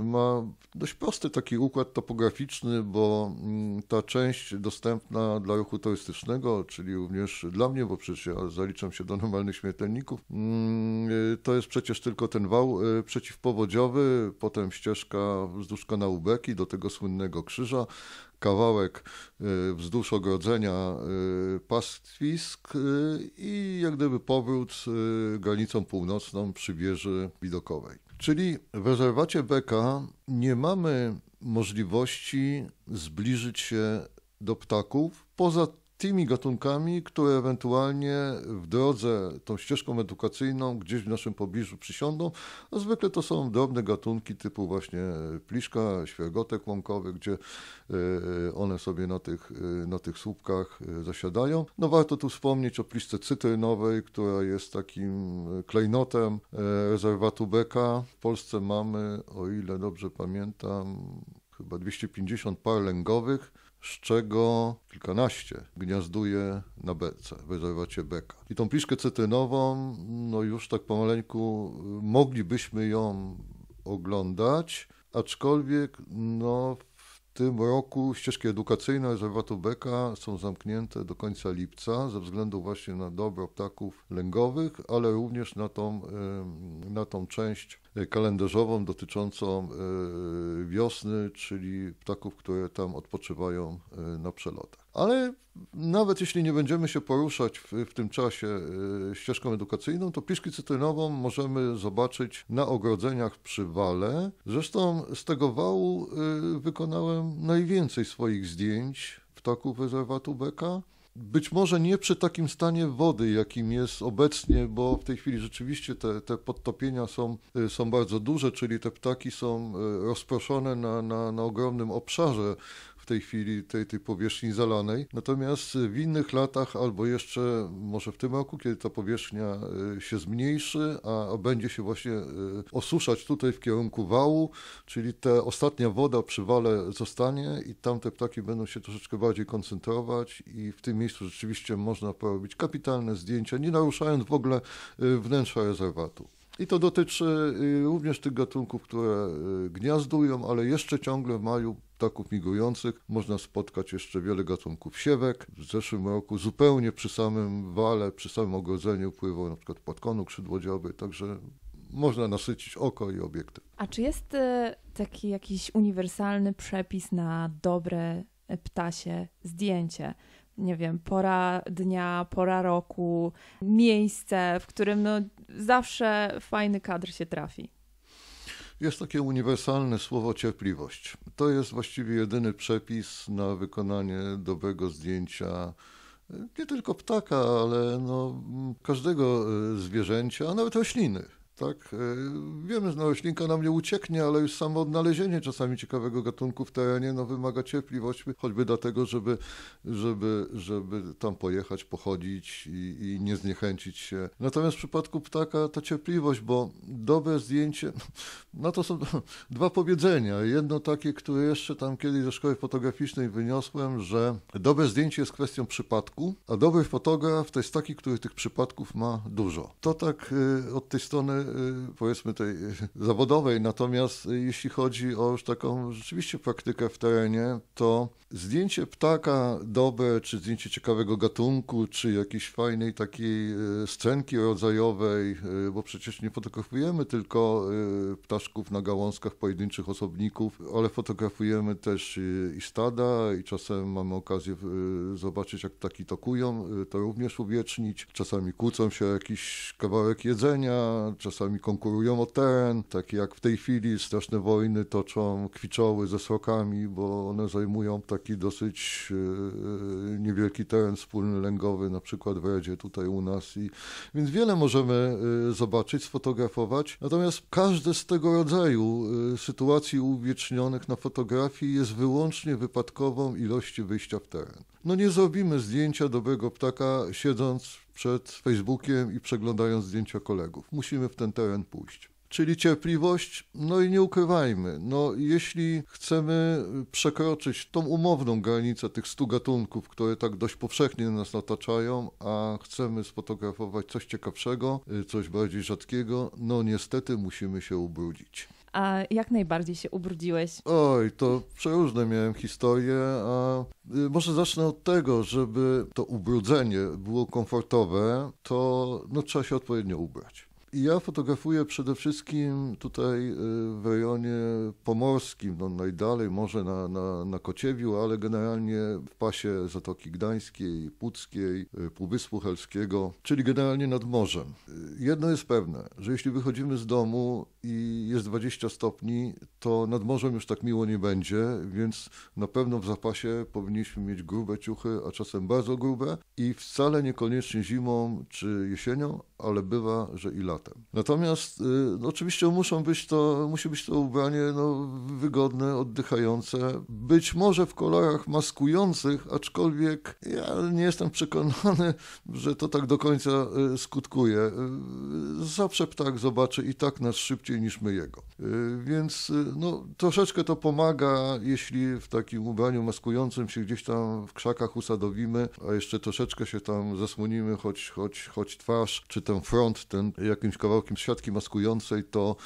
y, ma dość prosty taki układ topograficzny, bo mm, ta część dostępna dla ruchu turystycznego, czyli również dla mnie, bo przecież ja zaliczam się do normalnych śmiertelników, mm, y, to jest przecież tylko ten wał y, przeciwpowodziowy, potem ścieżka wzdłuż kanału Beki do tego słynnego krzyża, kawałek wzdłuż ogrodzenia pastwisk i jak gdyby powrót granicą północną wieży widokowej. Czyli w rezerwacie Beka nie mamy możliwości zbliżyć się do ptaków poza tymi gatunkami, które ewentualnie w drodze tą ścieżką edukacyjną gdzieś w naszym pobliżu przysiądą. A no, zwykle to są drobne gatunki typu właśnie pliszka, świergotek łąkowy, gdzie e, one sobie na tych, e, na tych słupkach e, zasiadają. No warto tu wspomnieć o pliszce cytrynowej, która jest takim klejnotem rezerwatu Beka. W Polsce mamy, o ile dobrze pamiętam, chyba 250 par lęgowych z czego kilkanaście gniazduje na bece, w rezerwacie Beka. I tą pliszkę cytrynową, no już tak pomaleńku, moglibyśmy ją oglądać, aczkolwiek no w tym roku ścieżki edukacyjne rezerwatu Beka są zamknięte do końca lipca ze względu właśnie na dobro ptaków lęgowych, ale również na tą, na tą część Y, kalendarzową dotyczącą y, wiosny, czyli ptaków, które tam odpoczywają y, na przelotach. Ale nawet jeśli nie będziemy się poruszać w, w tym czasie ścieżką edukacyjną, to piszki cytrynową możemy zobaczyć na ogrodzeniach przy wale. Zresztą z tego wału wykonałem najwięcej swoich zdjęć ptaków rezerwatu Beka być może nie przy takim stanie wody, jakim jest obecnie, bo w tej chwili rzeczywiście te, te podtopienia są, y, są bardzo duże, czyli te ptaki są y, rozproszone na, na, na ogromnym obszarze w tej chwili tej, tej powierzchni zalanej. Natomiast w innych latach, albo jeszcze może w tym roku, kiedy ta powierzchnia e, się zmniejszy, a będzie się właśnie e, osuszać tutaj w kierunku wału, czyli ta ostatnia woda przy wale zostanie i tamte ptaki będą się troszeczkę bardziej koncentrować i w tym miejscu rzeczywiście można porobić kapitalne zdjęcia, nie naruszając w ogóle e, wnętrza rezerwatu. I to dotyczy y, również tych gatunków, które y, gniazdują, ale jeszcze ciągle w maju ptaków migujących można spotkać jeszcze wiele gatunków siewek. W zeszłym roku zupełnie przy samym wale, przy samym ogrodzeniu pływał na przykład podkonu krzydłodziowy, także można nasycić oko i obiekty. A czy jest y, taki jakiś uniwersalny przepis na dobre ptasie zdjęcie? nie wiem, pora dnia, pora roku, miejsce, w którym no, zawsze fajny kadr się trafi. Jest takie uniwersalne słowo cierpliwość. To jest właściwie jedyny przepis na wykonanie dobrego zdjęcia e, nie tylko ptaka, ale no, każdego e, zwierzęcia, a nawet rośliny. Tak? E, wiemy, że no, roślinka nam nie ucieknie, ale już samo odnalezienie czasami ciekawego gatunku w terenie no, wymaga cierpliwości, choćby dlatego, żeby, żeby, żeby tam pojechać, pochodzić i, i nie zniechęcić się. Natomiast w przypadku ptaka ta cierpliwość, bo dobre zdjęcie, no, no to są dwa powiedzenia. Jedno takie, które jeszcze tam kiedyś ze szkoły fotograficznej wyniosłem, że dobre zdjęcie jest kwestią przypadku, a dobry fotograf to jest taki, który tych przypadków ma dużo. To tak e, od tej strony Y, powiedzmy tej zawodowej. Natomiast jeśli chodzi o już taką rzeczywiście praktykę w terenie, to Zdjęcie ptaka, dobre, czy zdjęcie ciekawego gatunku, czy jakiejś fajnej takiej e, scenki rodzajowej, e, bo przecież nie fotografujemy tylko e, ptaszków na gałązkach, pojedynczych osobników, ale fotografujemy też i stada i czasem mamy okazję zobaczyć, jak ptaki tokują, to również uwiecznić. Czasami kłócą się o jakiś kawałek jedzenia, czasami konkurują o teren, takie jak w tej chwili straszne wojny toczą kwiczoły ze srokami, bo one zajmują tak taki dosyć e, niewielki teren wspólny lęgowy, na przykład w Radzie tutaj u nas. I, więc wiele możemy e, zobaczyć, sfotografować. Natomiast każde z tego rodzaju e, sytuacji uwiecznionych na fotografii jest wyłącznie wypadkową ilości wyjścia w teren. No nie zrobimy zdjęcia dobrego ptaka siedząc przed Facebookiem i przeglądając zdjęcia kolegów. Musimy w ten teren pójść czyli cierpliwość. No i nie ukrywajmy, no jeśli chcemy przekroczyć tą umowną granicę tych stu gatunków, które tak dość powszechnie nas otaczają, a chcemy sfotografować coś ciekawszego, y, coś bardziej rzadkiego, no niestety musimy się ubrudzić. A jak najbardziej się ubrudziłeś? Oj, to przeróżne miałem historie, a y, może zacznę od tego, żeby to ubrudzenie było komfortowe, to no, trzeba się odpowiednio ubrać. Ja fotografuję przede wszystkim tutaj y, w rejonie pomorskim, no najdalej może na, na, na Kociewiu, ale generalnie w pasie Zatoki Gdańskiej, Puckiej, y, Półwyspu Helskiego, czyli generalnie nad morzem. Y, jedno jest pewne, że jeśli wychodzimy z domu i jest 20 stopni, to nad morzem już tak miło nie będzie, więc na pewno w zapasie powinniśmy mieć grube ciuchy, a czasem bardzo grube i wcale niekoniecznie zimą czy jesienią, ale bywa, że i latem. Natomiast y, no, oczywiście muszą być to, musi być to ubranie no, wygodne, oddychające, być może w kolorach maskujących, aczkolwiek ja nie jestem przekonany, że to tak do końca y, skutkuje. Y, zawsze ptak zobaczy i tak nas szybciej niż my jego. Więc no, troszeczkę to pomaga, jeśli w takim ubraniu maskującym się gdzieś tam w krzakach usadowimy, a jeszcze troszeczkę się tam zasłonimy, choć, choć, choć twarz, czy ten front, ten jakiś jakimś kawałkiem siatki maskującej, to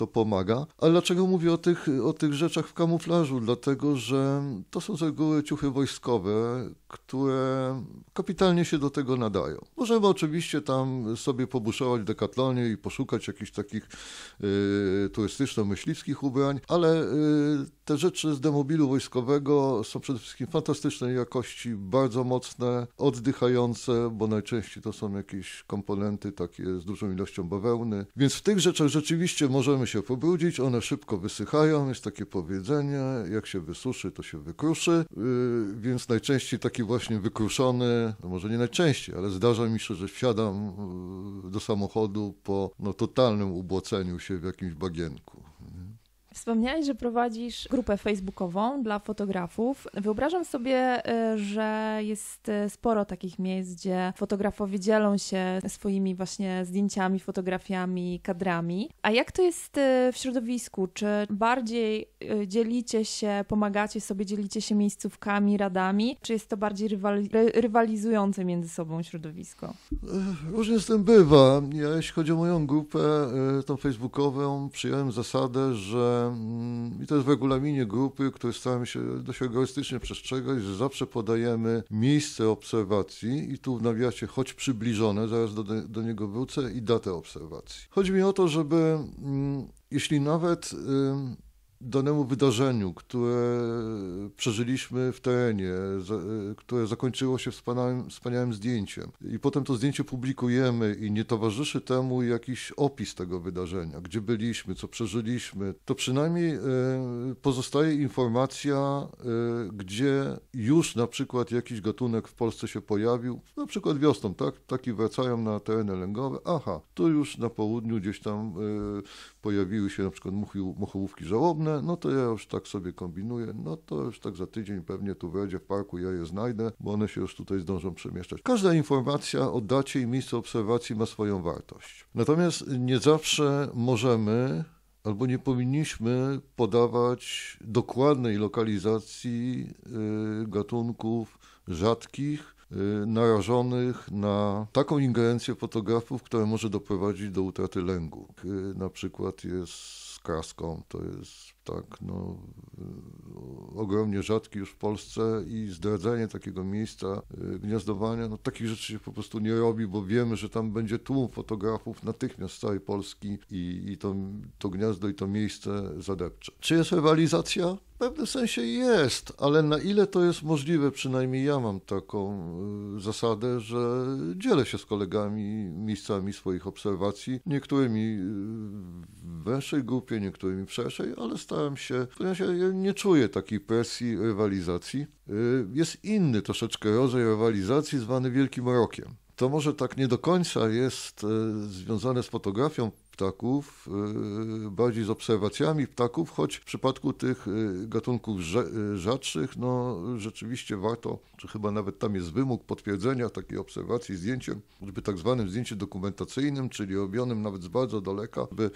to pomaga. Ale dlaczego mówię o tych, o tych rzeczach w kamuflażu? Dlatego, że to są z reguły ciuchy wojskowe, które kapitalnie się do tego nadają. Możemy oczywiście tam sobie pobuszować w Decathlonie i poszukać jakichś takich y, turystyczno-myśliwskich ubrań, ale y, te rzeczy z demobilu wojskowego są przede wszystkim fantastycznej jakości, bardzo mocne, oddychające, bo najczęściej to są jakieś komponenty takie z dużą ilością bawełny. Więc w tych rzeczach rzeczywiście możemy się pobrudzić, one szybko wysychają, jest takie powiedzenie, jak się wysuszy, to się wykruszy, yy, więc najczęściej taki właśnie wykruszony, no może nie najczęściej, ale zdarza mi się, że wsiadam y, do samochodu po no, totalnym ubłoceniu się w jakimś bagienku. Wspomniałeś, że prowadzisz grupę facebookową dla fotografów. Wyobrażam sobie, e, że jest e, sporo takich miejsc, gdzie fotografowie dzielą się swoimi właśnie zdjęciami, fotografiami, kadrami. A jak to jest e, w środowisku? Czy bardziej dzielicie się, pomagacie sobie, dzielicie się miejscówkami, radami? Czy jest to bardziej rywali rywalizujące między sobą środowisko? Różnie z tym bywa. Ja, jeśli chodzi o moją grupę, tą facebookową, przyjąłem zasadę, że i to jest w regulaminie grupy, który staramy się dość egoistycznie przestrzegać, że zawsze podajemy miejsce obserwacji i tu w nawiasie choć przybliżone, zaraz do, do niego wrócę, i datę obserwacji. Chodzi mi o to, żeby mm, jeśli nawet danemu wydarzeniu, które przeżyliśmy w terenie, e, które zakończyło się wspaniałym, wspaniałym zdjęciem. I potem to zdjęcie publikujemy i nie towarzyszy temu jakiś opis tego wydarzenia, gdzie byliśmy, co przeżyliśmy, to przynajmniej e, pozostaje informacja, e, gdzie już na przykład jakiś gatunek w Polsce się pojawił, na przykład wiosną, tak? Taki wracają na tereny lęgowe, aha, tu już na południu gdzieś tam pojawiły się na przykład muchy, muchołówki żałobne, no to ja już tak sobie kombinuję, no to już tak za tydzień pewnie tu wejdzie w parku, ja je znajdę, bo one się już tutaj zdążą przemieszczać. Każda informacja o dacie i miejscu obserwacji ma swoją wartość. Natomiast nie zawsze możemy albo nie powinniśmy podawać dokładnej lokalizacji y, gatunków rzadkich, Y, narażonych na taką ingerencję fotografów, która może doprowadzić do utraty lęgu. Na przykład jest z kraską, to jest tak no, y, ogromnie rzadki już w Polsce i zdradzenie takiego miejsca y, gniazdowania, no takich rzeczy się po prostu nie robi, bo wiemy, że tam będzie tłum fotografów natychmiast z całej Polski i, i to, to gniazdo i to miejsce zadepcze. Czy jest rywalizacja? W pewnym sensie jest, ale na ile to jest możliwe, przynajmniej ja mam taką y, zasadę, że dzielę się z kolegami miejscami swoich obserwacji, niektórymi w węższej grupie, niektórymi w szerszej, ale z stałem się, w się nie czuję takiej presji rywalizacji. Y, jest inny troszeczkę rodzaj rywalizacji zwany Wielkim Rokiem. To może tak nie do końca jest y, związane z fotografią ptaków, y, bardziej z obserwacjami ptaków, choć w przypadku tych y, gatunków y, rzadszych, no rzeczywiście warto, czy chyba nawet tam jest wymóg potwierdzenia takiej obserwacji zdjęciem, żeby tak zwanym zdjęciem dokumentacyjnym, czyli robionym nawet z bardzo daleka, by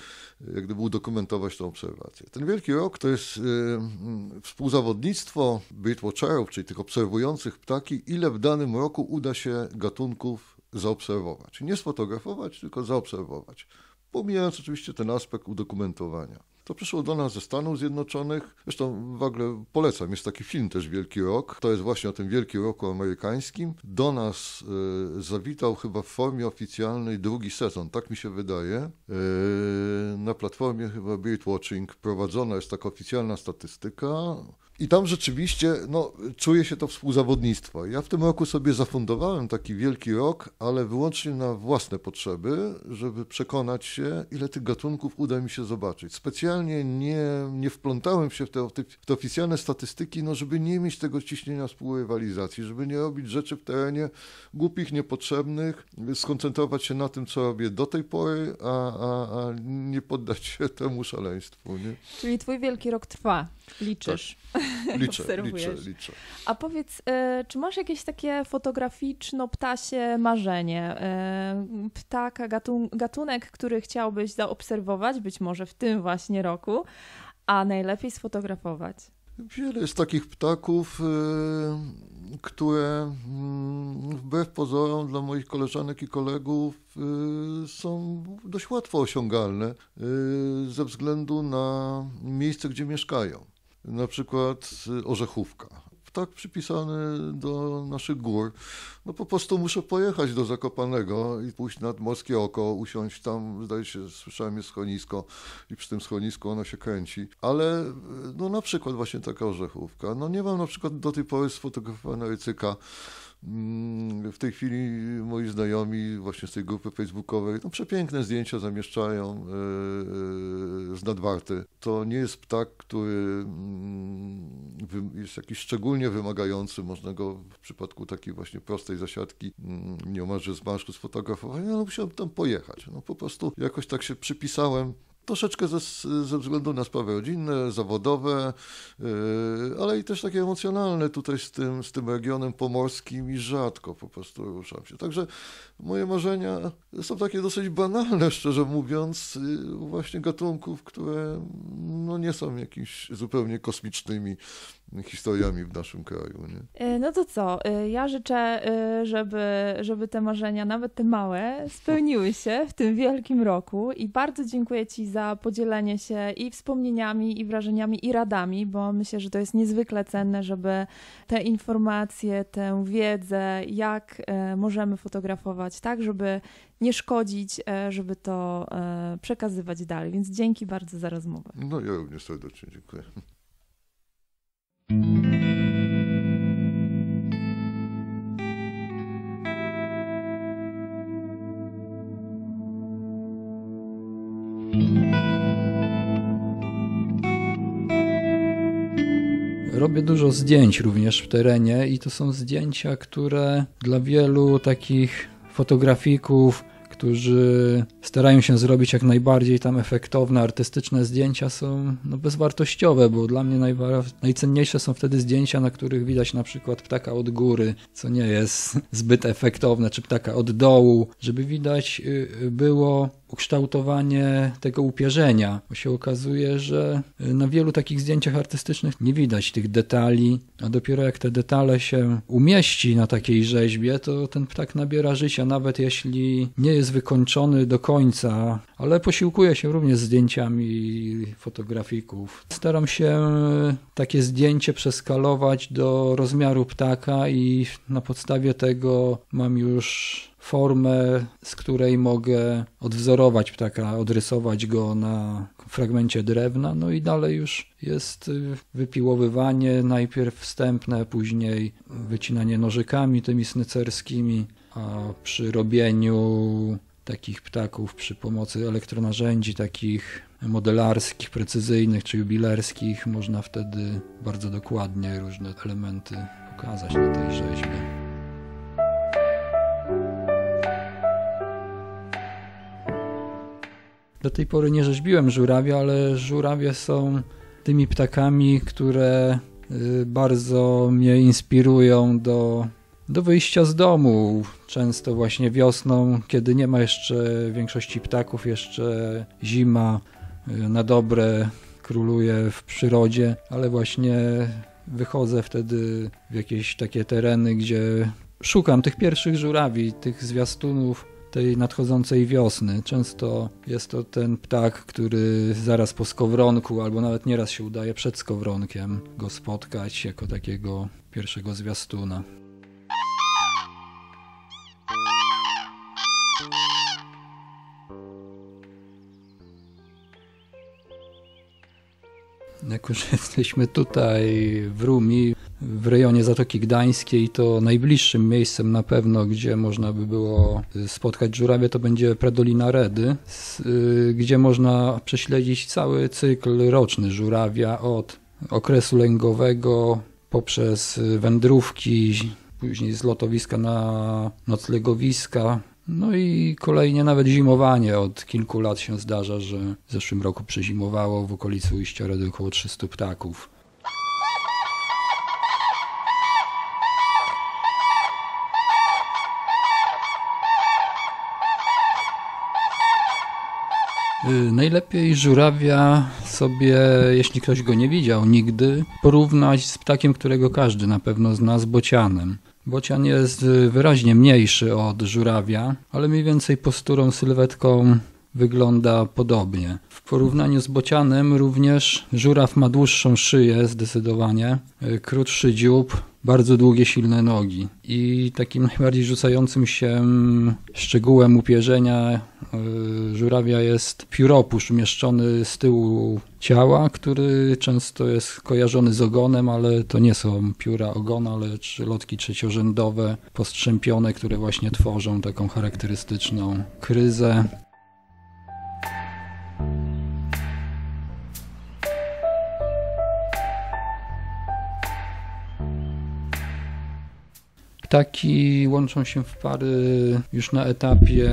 jak gdyby udokumentować tę obserwację. Ten Wielki Rok to jest mm, współzawodnictwo bytłoczarów, czyli tych obserwujących ptaki, ile w danym roku uda się gatunków zaobserwować. Nie sfotografować, tylko zaobserwować pomijając oczywiście ten aspekt udokumentowania. To przyszło do nas ze Stanów Zjednoczonych. Zresztą w ogóle polecam, jest taki film też Wielki Rok. To jest właśnie o tym Wielkim Roku amerykańskim. Do nas e, zawitał chyba w formie oficjalnej drugi sezon, tak mi się wydaje. E, na platformie chyba Beat Watching prowadzona jest taka oficjalna statystyka. I tam rzeczywiście no, czuje się to współzawodnictwo. Ja w tym roku sobie zafundowałem taki wielki rok, ale wyłącznie na własne potrzeby, żeby przekonać się, ile tych gatunków uda mi się zobaczyć. Specjalnie nie, nie wplątałem się w te, w te oficjalne statystyki, no, żeby nie mieć tego ciśnienia współrywalizacji, żeby nie robić rzeczy w terenie głupich, niepotrzebnych, skoncentrować się na tym, co robię do tej pory, a, a, a nie poddać się temu szaleństwu. Nie? Czyli twój wielki rok trwa. Liczysz. Tak. Liczę, liczę, liczę. A powiedz, e, czy masz jakieś takie fotograficzno-ptasie marzenie? E, ptaka, gatun gatunek, który chciałbyś zaobserwować, być może w tym właśnie roku, a najlepiej sfotografować? Wiele jest takich ptaków, e, które mm, wbrew pozorom dla moich koleżanek i kolegów są dość łatwo osiągalne ze względu na miejsce, gdzie mieszkają na przykład y, orzechówka. Tak przypisany do naszych gór. No po prostu muszę pojechać do Zakopanego i pójść nad morskie oko, usiąść tam, zdaje się, słyszałem jest schronisko i przy tym schronisku ono się kręci. Ale no na przykład właśnie taka orzechówka. No nie mam na przykład do tej pory sfotografowanego rycyka Mm, w tej chwili moi znajomi właśnie z tej grupy facebookowej no przepiękne zdjęcia zamieszczają e, e, z nadwarty. To nie jest ptak, który mm, jest jakiś szczególnie wymagający. Można go w przypadku takiej właśnie prostej zasiadki mm, nieomalże z marszu sfotografować, no, musiałem tam pojechać. No po prostu jakoś tak się przypisałem Troszeczkę ze, ze względu na sprawy rodzinne, zawodowe, yy, ale i też takie emocjonalne tutaj z tym, z tym regionem pomorskim i rzadko po prostu ruszam się. Także moje marzenia są takie dosyć banalne, szczerze mówiąc, yy, właśnie gatunków, które no nie są jakimiś zupełnie kosmicznymi historiami w naszym kraju. Nie? E, no to co? E, ja życzę, e, żeby, żeby te marzenia, nawet te małe, spełniły się w tym wielkim roku i bardzo dziękuję Ci za podzielenie się i wspomnieniami, i wrażeniami, i radami, bo myślę, że to jest niezwykle cenne, żeby te informacje, tę wiedzę, jak możemy fotografować tak, żeby nie szkodzić, żeby to przekazywać dalej. Więc dzięki bardzo za rozmowę. No ja również serdecznie dziękuję. Robię dużo zdjęć również w terenie i to są zdjęcia, które dla wielu takich fotografików, którzy starają się zrobić jak najbardziej tam efektowne, artystyczne zdjęcia są no, bezwartościowe, bo dla mnie najcenniejsze są wtedy zdjęcia, na których widać na przykład ptaka od góry, co nie jest zbyt efektowne, czy ptaka od dołu, żeby widać y, było ukształtowanie tego upierzenia, bo się okazuje, że y, na wielu takich zdjęciach artystycznych nie widać tych detali, a dopiero jak te detale się umieści na takiej rzeźbie, to ten ptak nabiera życia, nawet jeśli nie jest wykończony do końca, ale posiłkuję się również zdjęciami fotografików. Staram się y, takie zdjęcie przeskalować do rozmiaru ptaka i na podstawie tego mam już formę, z której mogę odwzorować ptaka, odrysować go na fragmencie drewna, no i dalej już jest y, wypiłowywanie, najpierw wstępne, później wycinanie nożykami tymi snycerskimi, a przy robieniu takich ptaków przy pomocy elektronarzędzi takich modelarskich, precyzyjnych czy jubilerskich można wtedy bardzo dokładnie różne elementy pokazać na tej rzeźbie. Do tej pory nie rzeźbiłem żurawia, ale żurawie są tymi ptakami, które y, bardzo mnie inspirują do, do wyjścia z domu. Często właśnie wiosną, kiedy nie ma jeszcze większości ptaków, jeszcze zima y, na dobre króluje w przyrodzie, ale właśnie wychodzę wtedy w jakieś takie tereny, gdzie szukam tych pierwszych żurawi, tych zwiastunów, tej nadchodzącej wiosny. Często jest to ten ptak, który zaraz po skowronku, albo nawet nieraz się udaje przed skowronkiem, go spotkać jako takiego pierwszego zwiastuna. Jako, że jesteśmy tutaj w Rumi, w rejonie Zatoki Gdańskiej to najbliższym miejscem na pewno, gdzie można by było y, spotkać żurawie, to będzie Predolina Redy, y, gdzie można prześledzić cały cykl roczny żurawia od okresu lęgowego poprzez y, wędrówki, później zlotowiska na noclegowiska, no i kolejnie nawet zimowanie. Od kilku lat się zdarza, że w zeszłym roku przezimowało w okolicy Ujścia Redy około 300 ptaków. Y, najlepiej żurawia sobie, jeśli ktoś go nie widział nigdy, porównać z ptakiem, którego każdy na pewno zna, z bocianem. Bocian jest y, wyraźnie mniejszy od żurawia, ale mniej więcej posturą, sylwetką wygląda podobnie. W porównaniu z bocianem również żuraw ma dłuższą szyję zdecydowanie, y, krótszy dziób, bardzo długie, silne nogi. I takim najbardziej rzucającym się mm, szczegółem upierzenia Y, żurawia jest pióropusz umieszczony z tyłu ciała, który często jest kojarzony z ogonem, ale to nie są pióra ogona, lecz lotki trzeciorzędowe, postrzępione, które właśnie tworzą taką charakterystyczną kryzę. Ptaki łączą się w pary już na etapie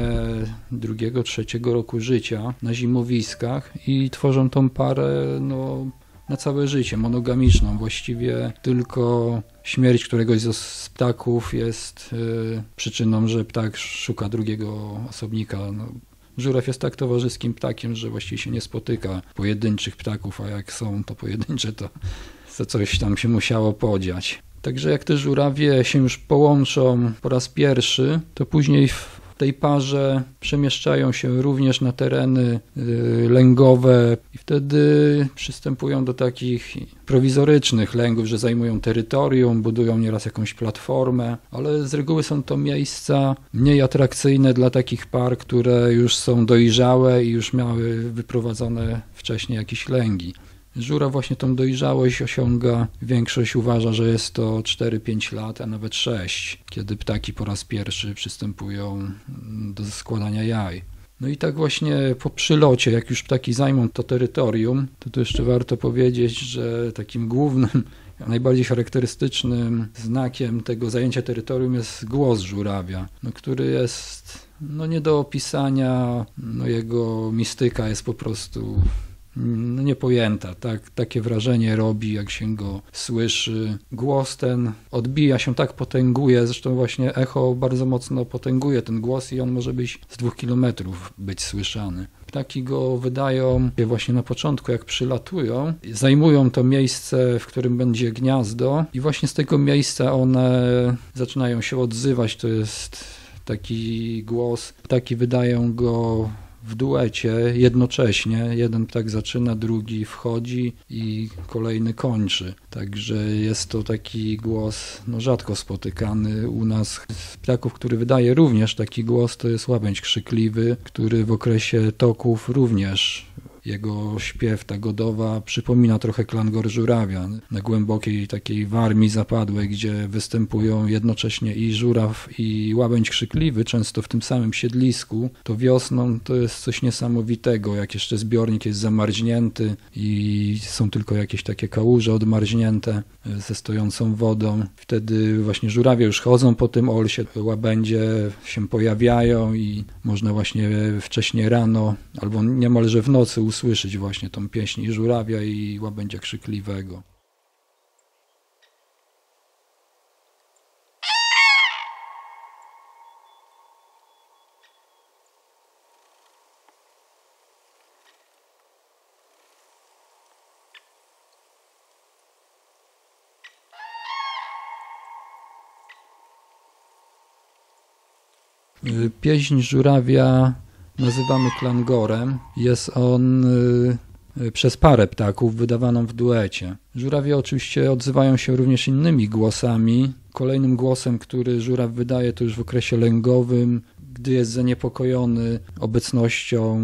drugiego, trzeciego roku życia na zimowiskach i tworzą tą parę no, na całe życie, monogamiczną. Właściwie tylko śmierć któregoś z ptaków jest y, przyczyną, że ptak szuka drugiego osobnika. No, żuraw jest tak towarzyskim ptakiem, że właściwie się nie spotyka pojedynczych ptaków, a jak są to pojedyncze, to, to coś tam się musiało podziać. Także jak te żurawie się już połączą po raz pierwszy, to później w tej parze przemieszczają się również na tereny y, lęgowe i wtedy przystępują do takich prowizorycznych lęgów, że zajmują terytorium, budują nieraz jakąś platformę, ale z reguły są to miejsca mniej atrakcyjne dla takich par, które już są dojrzałe i już miały wyprowadzone wcześniej jakieś lęgi. Żura właśnie tą dojrzałość osiąga, większość uważa, że jest to 4-5 lat, a nawet 6, kiedy ptaki po raz pierwszy przystępują do składania jaj. No i tak właśnie po przylocie, jak już ptaki zajmą to terytorium, to tu jeszcze warto powiedzieć, że takim głównym, najbardziej charakterystycznym znakiem tego zajęcia terytorium jest głos żurawia, no, który jest no, nie do opisania, no, jego mistyka jest po prostu no, niepojęta. Tak, takie wrażenie robi, jak się go słyszy. Głos ten odbija się, tak potęguje, zresztą właśnie echo bardzo mocno potęguje ten głos i on może być z dwóch kilometrów być słyszany. Ptaki go wydają właśnie na początku, jak przylatują, zajmują to miejsce, w którym będzie gniazdo, i właśnie z tego miejsca one zaczynają się odzywać. To jest taki głos. Ptaki wydają go w duecie jednocześnie. Jeden ptak zaczyna, drugi wchodzi i kolejny kończy. Także jest to taki głos no, rzadko spotykany u nas z ptaków, który wydaje również taki głos, to jest łabędź krzykliwy, który w okresie toków również jego śpiew, ta godowa, przypomina trochę klangor żurawia na głębokiej takiej warmi zapadłej, gdzie występują jednocześnie i żuraw, i łabędź krzykliwy, często w tym samym siedlisku. To wiosną to jest coś niesamowitego, jak jeszcze zbiornik jest zamarznięty i są tylko jakieś takie kałuże odmarznięte e, ze stojącą wodą. Wtedy właśnie żurawie już chodzą po tym olsie, łabędzie się pojawiają i można właśnie wcześniej rano albo niemalże w nocy usłyszeć właśnie tą pieśń i żurawia i łabędzia krzykliwego. Y, pieśń żurawia nazywamy klangorem. Jest on y, y, przez parę ptaków wydawaną w duecie. Żurawie oczywiście odzywają się również innymi głosami. Kolejnym głosem, który żuraw wydaje, to już w okresie lęgowym, gdy jest zaniepokojony obecnością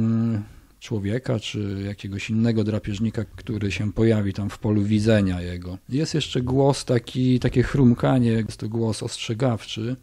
człowieka czy jakiegoś innego drapieżnika, który się pojawi tam w polu widzenia jego. Jest jeszcze głos taki, takie chrumkanie, jest to głos ostrzegawczy.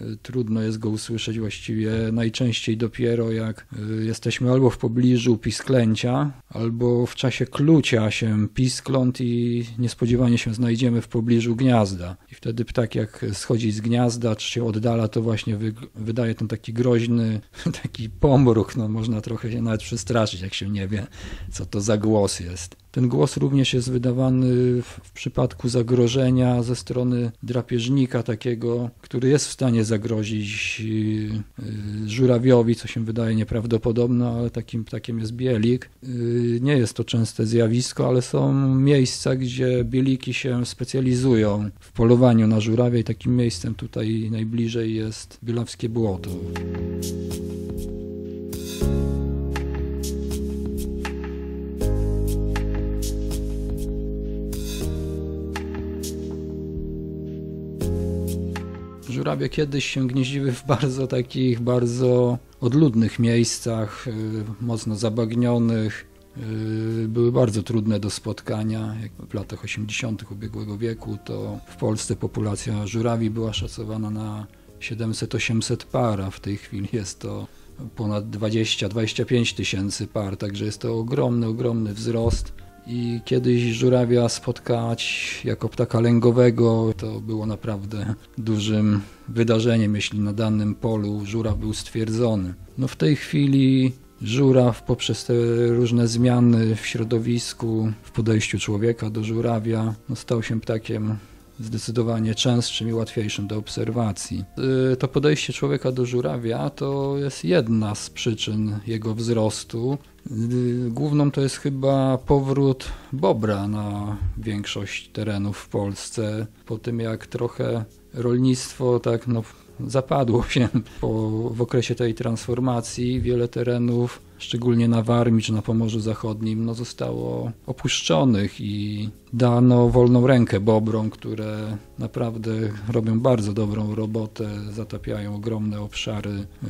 Y, trudno jest go usłyszeć właściwie najczęściej dopiero jak y, jesteśmy albo w pobliżu pisklęcia, albo w czasie klucia się piskląt i niespodziewanie się znajdziemy w pobliżu gniazda. I wtedy ptak jak schodzi z gniazda, czy się oddala, to właśnie wy wydaje ten taki groźny, taki pomruk. No, można trochę się nawet przestraszyć, jak się nie wie, co to za głos jest. Ten głos również jest wydawany w przypadku zagrożenia ze strony drapieżnika takiego, który jest w stanie zagrozić yy, yy, żurawiowi, co się wydaje nieprawdopodobne, ale takim ptakiem jest bielik. Yy, nie jest to częste zjawisko, ale są miejsca, gdzie bieliki się specjalizują w polowaniu na żurawie. i takim miejscem tutaj najbliżej jest Bielawskie Błoto. Żurawie kiedyś się gnieździły w bardzo takich, bardzo odludnych miejscach, y, mocno zabagnionych. Y, były bardzo trudne do spotkania. Jak w latach 80. ubiegłego wieku to w Polsce populacja żurawi była szacowana na 700-800 par, a w tej chwili jest to ponad 20-25 tysięcy par, także jest to ogromny, ogromny wzrost i kiedyś żurawia spotkać jako ptaka lęgowego to było naprawdę dużym wydarzeniem, jeśli na danym polu żuraw był stwierdzony. No w tej chwili żuraw poprzez te różne zmiany w środowisku, w podejściu człowieka do żurawia, no stał się ptakiem zdecydowanie częstszym i łatwiejszym do obserwacji. Y, to podejście człowieka do żurawia to jest jedna z przyczyn jego wzrostu, Główną to jest chyba powrót bobra na większość terenów w Polsce. Po tym jak trochę rolnictwo tak no, zapadło się po, w okresie tej transformacji, wiele terenów szczególnie na Warmii czy na Pomorzu Zachodnim, no zostało opuszczonych i dano wolną rękę bobrom, które naprawdę robią bardzo dobrą robotę, zatapiają ogromne obszary yy,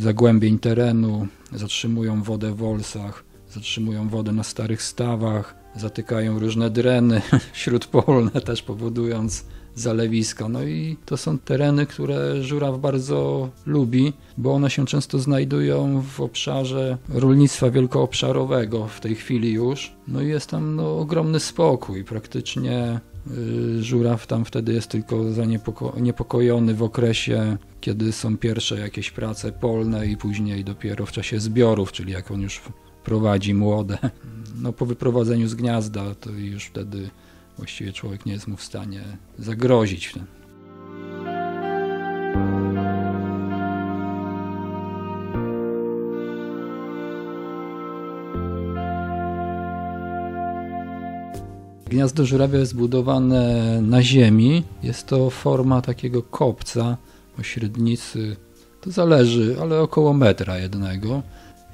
zagłębień terenu, zatrzymują wodę w olsach, zatrzymują wodę na starych stawach, zatykają różne dreny śródpolne też powodując zalewiska. No i to są tereny, które żuraw bardzo lubi, bo one się często znajdują w obszarze rolnictwa wielkoobszarowego w tej chwili już. No i jest tam no, ogromny spokój, praktycznie y, Żuraw tam wtedy jest tylko zaniepokojony w okresie, kiedy są pierwsze jakieś prace polne i później dopiero w czasie zbiorów, czyli jak on już prowadzi młode. No po wyprowadzeniu z gniazda to już wtedy właściwie człowiek nie jest mu w stanie zagrozić tym. Gniazdo żurawia jest zbudowane na ziemi. Jest to forma takiego kopca o średnicy, to zależy, ale około metra jednego.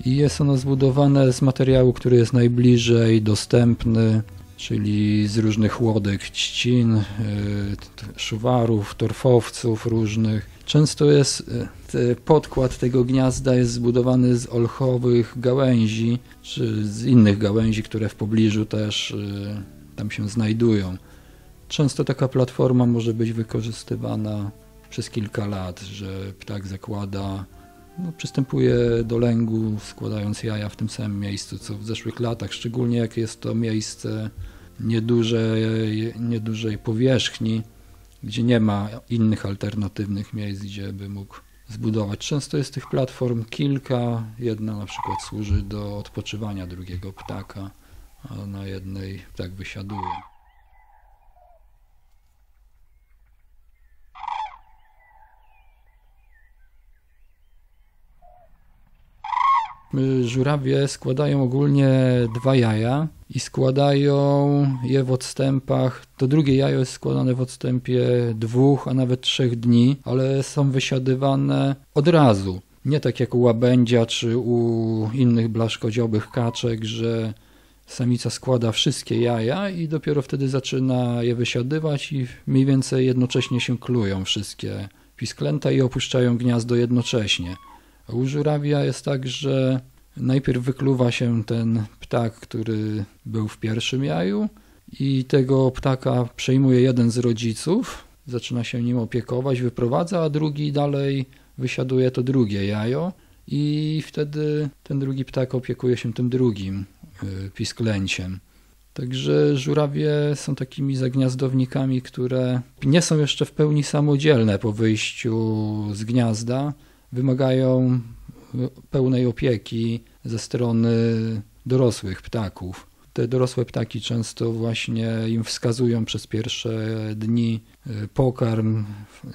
I jest ono zbudowane z materiału, który jest najbliżej dostępny czyli z różnych łodek ćcin, e, szuwarów, torfowców różnych. Często jest e, podkład tego gniazda jest zbudowany z olchowych gałęzi, czy z innych gałęzi, które w pobliżu też e, tam się znajdują. Często taka platforma może być wykorzystywana przez kilka lat, że ptak zakłada no, przystępuje do lęgu, składając jaja w tym samym miejscu, co w zeszłych latach, szczególnie jak jest to miejsce niedużej, niedużej powierzchni, gdzie nie ma innych alternatywnych miejsc, gdzie by mógł zbudować. Często jest tych platform kilka. Jedna na przykład służy do odpoczywania drugiego ptaka, a na jednej tak wysiaduje. Y, żurawie składają ogólnie dwa jaja i składają je w odstępach. To drugie jajo jest składane w odstępie dwóch, a nawet trzech dni, ale są wysiadywane od razu. Nie tak jak u łabędzia czy u innych blaszkodziobych kaczek, że samica składa wszystkie jaja i dopiero wtedy zaczyna je wysiadywać i mniej więcej jednocześnie się klują wszystkie pisklęta i opuszczają gniazdo jednocześnie. U żurawia jest tak, że najpierw wykluwa się ten ptak, który był w pierwszym jaju i tego ptaka przejmuje jeden z rodziców, zaczyna się nim opiekować, wyprowadza, a drugi dalej wysiaduje to drugie jajo i wtedy ten drugi ptak opiekuje się tym drugim y, pisklęciem. Także żurawie są takimi zagniazdownikami, które nie są jeszcze w pełni samodzielne po wyjściu z gniazda, wymagają e, pełnej opieki ze strony dorosłych ptaków. Te dorosłe ptaki często właśnie im wskazują przez pierwsze dni e, pokarm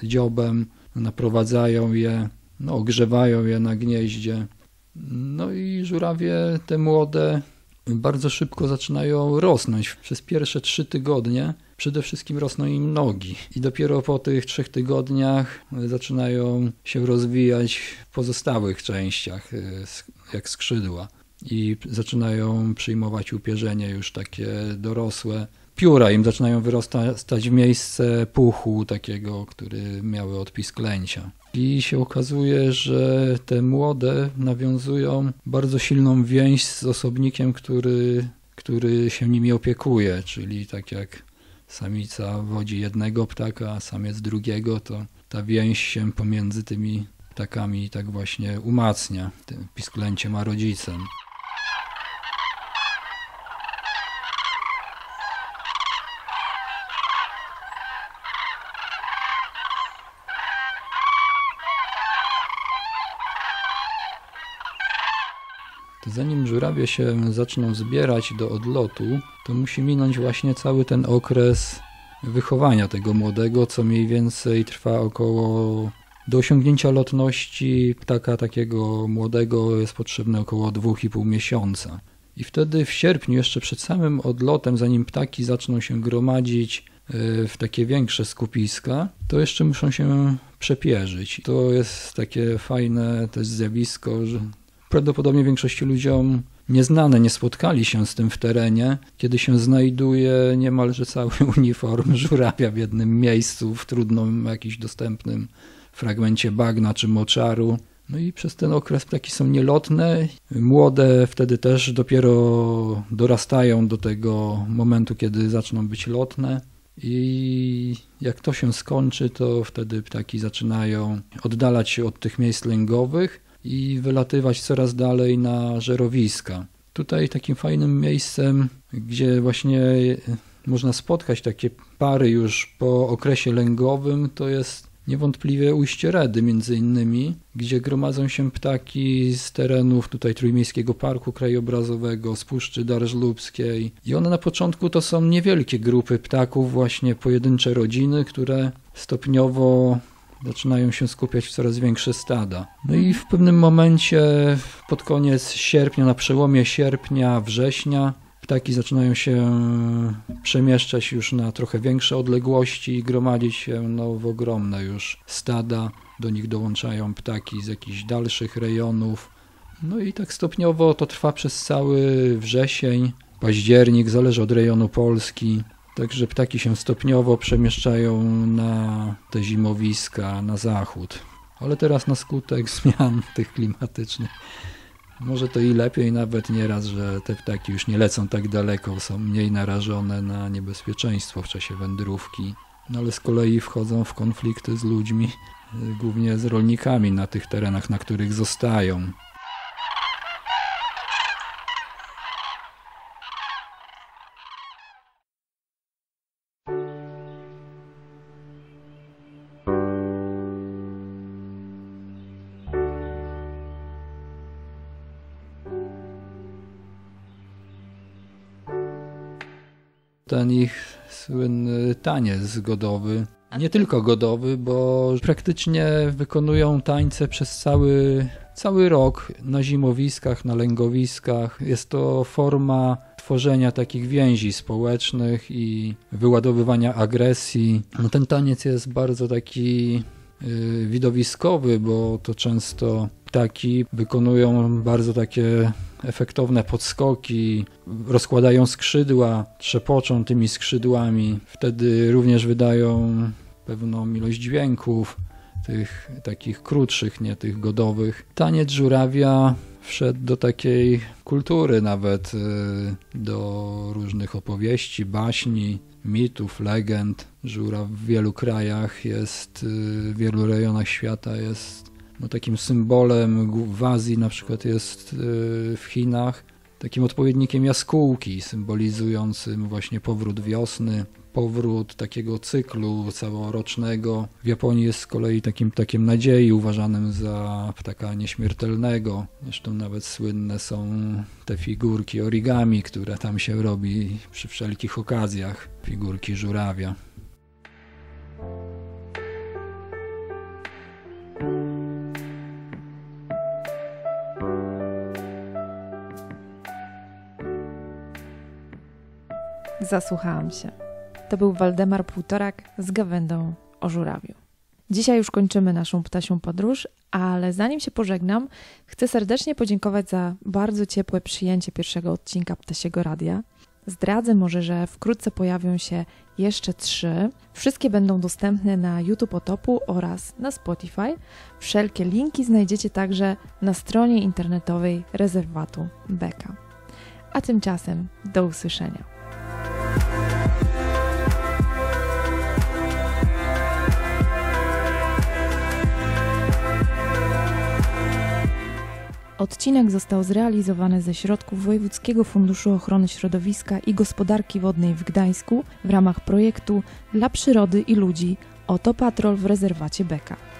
dziobem, naprowadzają je, no, ogrzewają je na gnieździe. No i żurawie te młode bardzo szybko zaczynają rosnąć. Przez pierwsze trzy tygodnie Przede wszystkim rosną im nogi i dopiero po tych trzech tygodniach e, zaczynają się rozwijać w pozostałych częściach, e, jak skrzydła. I zaczynają przyjmować upierzenie już takie dorosłe. Pióra im zaczynają wyrastać w miejsce puchu takiego, który miały od pisklęcia. I się okazuje, że te młode nawiązują bardzo silną więź z osobnikiem, który, który się nimi opiekuje, czyli tak jak samica wodzi jednego ptaka, a samiec drugiego, to ta więź się pomiędzy tymi ptakami tak właśnie umacnia, tym pisklęciem ma rodzicem. zanim żurawie się zaczną zbierać do odlotu, to musi minąć właśnie cały ten okres wychowania tego młodego, co mniej więcej trwa około do osiągnięcia lotności ptaka takiego młodego jest potrzebne około 2,5 miesiąca. I wtedy w sierpniu, jeszcze przed samym odlotem, zanim ptaki zaczną się gromadzić e, w takie większe skupiska, to jeszcze muszą się przepierzyć. To jest takie fajne też zjawisko, że prawdopodobnie większości ludziom nieznane, nie spotkali się z tym w terenie, kiedy się znajduje niemalże cały uniform żurawia w jednym miejscu, w trudnym, jakiś dostępnym fragmencie bagna czy moczaru. No i przez ten okres ptaki są nielotne. Młode wtedy też dopiero dorastają do tego momentu, kiedy zaczną być lotne. I jak to się skończy, to wtedy ptaki zaczynają oddalać się od tych miejsc lęgowych i wylatywać coraz dalej na żerowiska. Tutaj takim fajnym miejscem, gdzie właśnie e, można spotkać takie pary już po okresie lęgowym, to jest niewątpliwie ujście Redy między innymi, gdzie gromadzą się ptaki z terenów tutaj Trójmiejskiego Parku Krajobrazowego, z Puszczy Darżlubskiej i one na początku to są niewielkie grupy ptaków, właśnie pojedyncze rodziny, które stopniowo zaczynają się skupiać w coraz większe stada. No i w pewnym momencie, pod koniec sierpnia, na przełomie sierpnia, września, ptaki zaczynają się e, przemieszczać już na trochę większe odległości i gromadzić się no, w ogromne już stada. Do nich dołączają ptaki z jakichś dalszych rejonów. No i tak stopniowo to trwa przez cały wrzesień, październik, zależy od rejonu Polski. Także ptaki się stopniowo przemieszczają na te zimowiska, na zachód. Ale teraz na skutek zmian tych klimatycznych może to i lepiej nawet nieraz, że te ptaki już nie lecą tak daleko, są mniej narażone na niebezpieczeństwo w czasie wędrówki. No ale z kolei wchodzą w konflikty z ludźmi, y, głównie z rolnikami na tych terenach, na których zostają. słynny taniec godowy. Nie tylko godowy, bo praktycznie wykonują tańce przez cały, cały rok na zimowiskach, na lęgowiskach. Jest to forma tworzenia takich więzi społecznych i wyładowywania agresji. No, ten taniec jest bardzo taki Y, widowiskowy, bo to często ptaki wykonują bardzo takie efektowne podskoki, rozkładają skrzydła, trzepoczą tymi skrzydłami. Wtedy również wydają pewną ilość dźwięków, tych takich krótszych, nie tych godowych. Taniec żurawia wszedł do takiej kultury nawet, y, do różnych opowieści, baśni, mitów, legend. Żura w wielu krajach jest, y, w wielu rejonach świata jest no, takim symbolem, w Azji na przykład jest y, w Chinach, takim odpowiednikiem jaskółki symbolizującym właśnie powrót wiosny, powrót takiego cyklu całorocznego. W Japonii jest z kolei takim ptakiem nadziei, uważanym za ptaka nieśmiertelnego. Zresztą nawet słynne są te figurki origami, które tam się robi przy wszelkich okazjach, figurki żurawia. Zasłuchałam się. To był Waldemar Półtorak z gawędą o żurawiu. Dzisiaj już kończymy naszą ptasią podróż, ale zanim się pożegnam, chcę serdecznie podziękować za bardzo ciepłe przyjęcie pierwszego odcinka Ptasiego Radia. Zdradzę może, że wkrótce pojawią się jeszcze trzy. Wszystkie będą dostępne na YouTube Otopu oraz na Spotify. Wszelkie linki znajdziecie także na stronie internetowej rezerwatu Beka. A tymczasem do usłyszenia. Odcinek został zrealizowany ze środków Wojewódzkiego Funduszu Ochrony Środowiska i Gospodarki Wodnej w Gdańsku w ramach projektu Dla Przyrody i Ludzi Oto Patrol w rezerwacie Beka.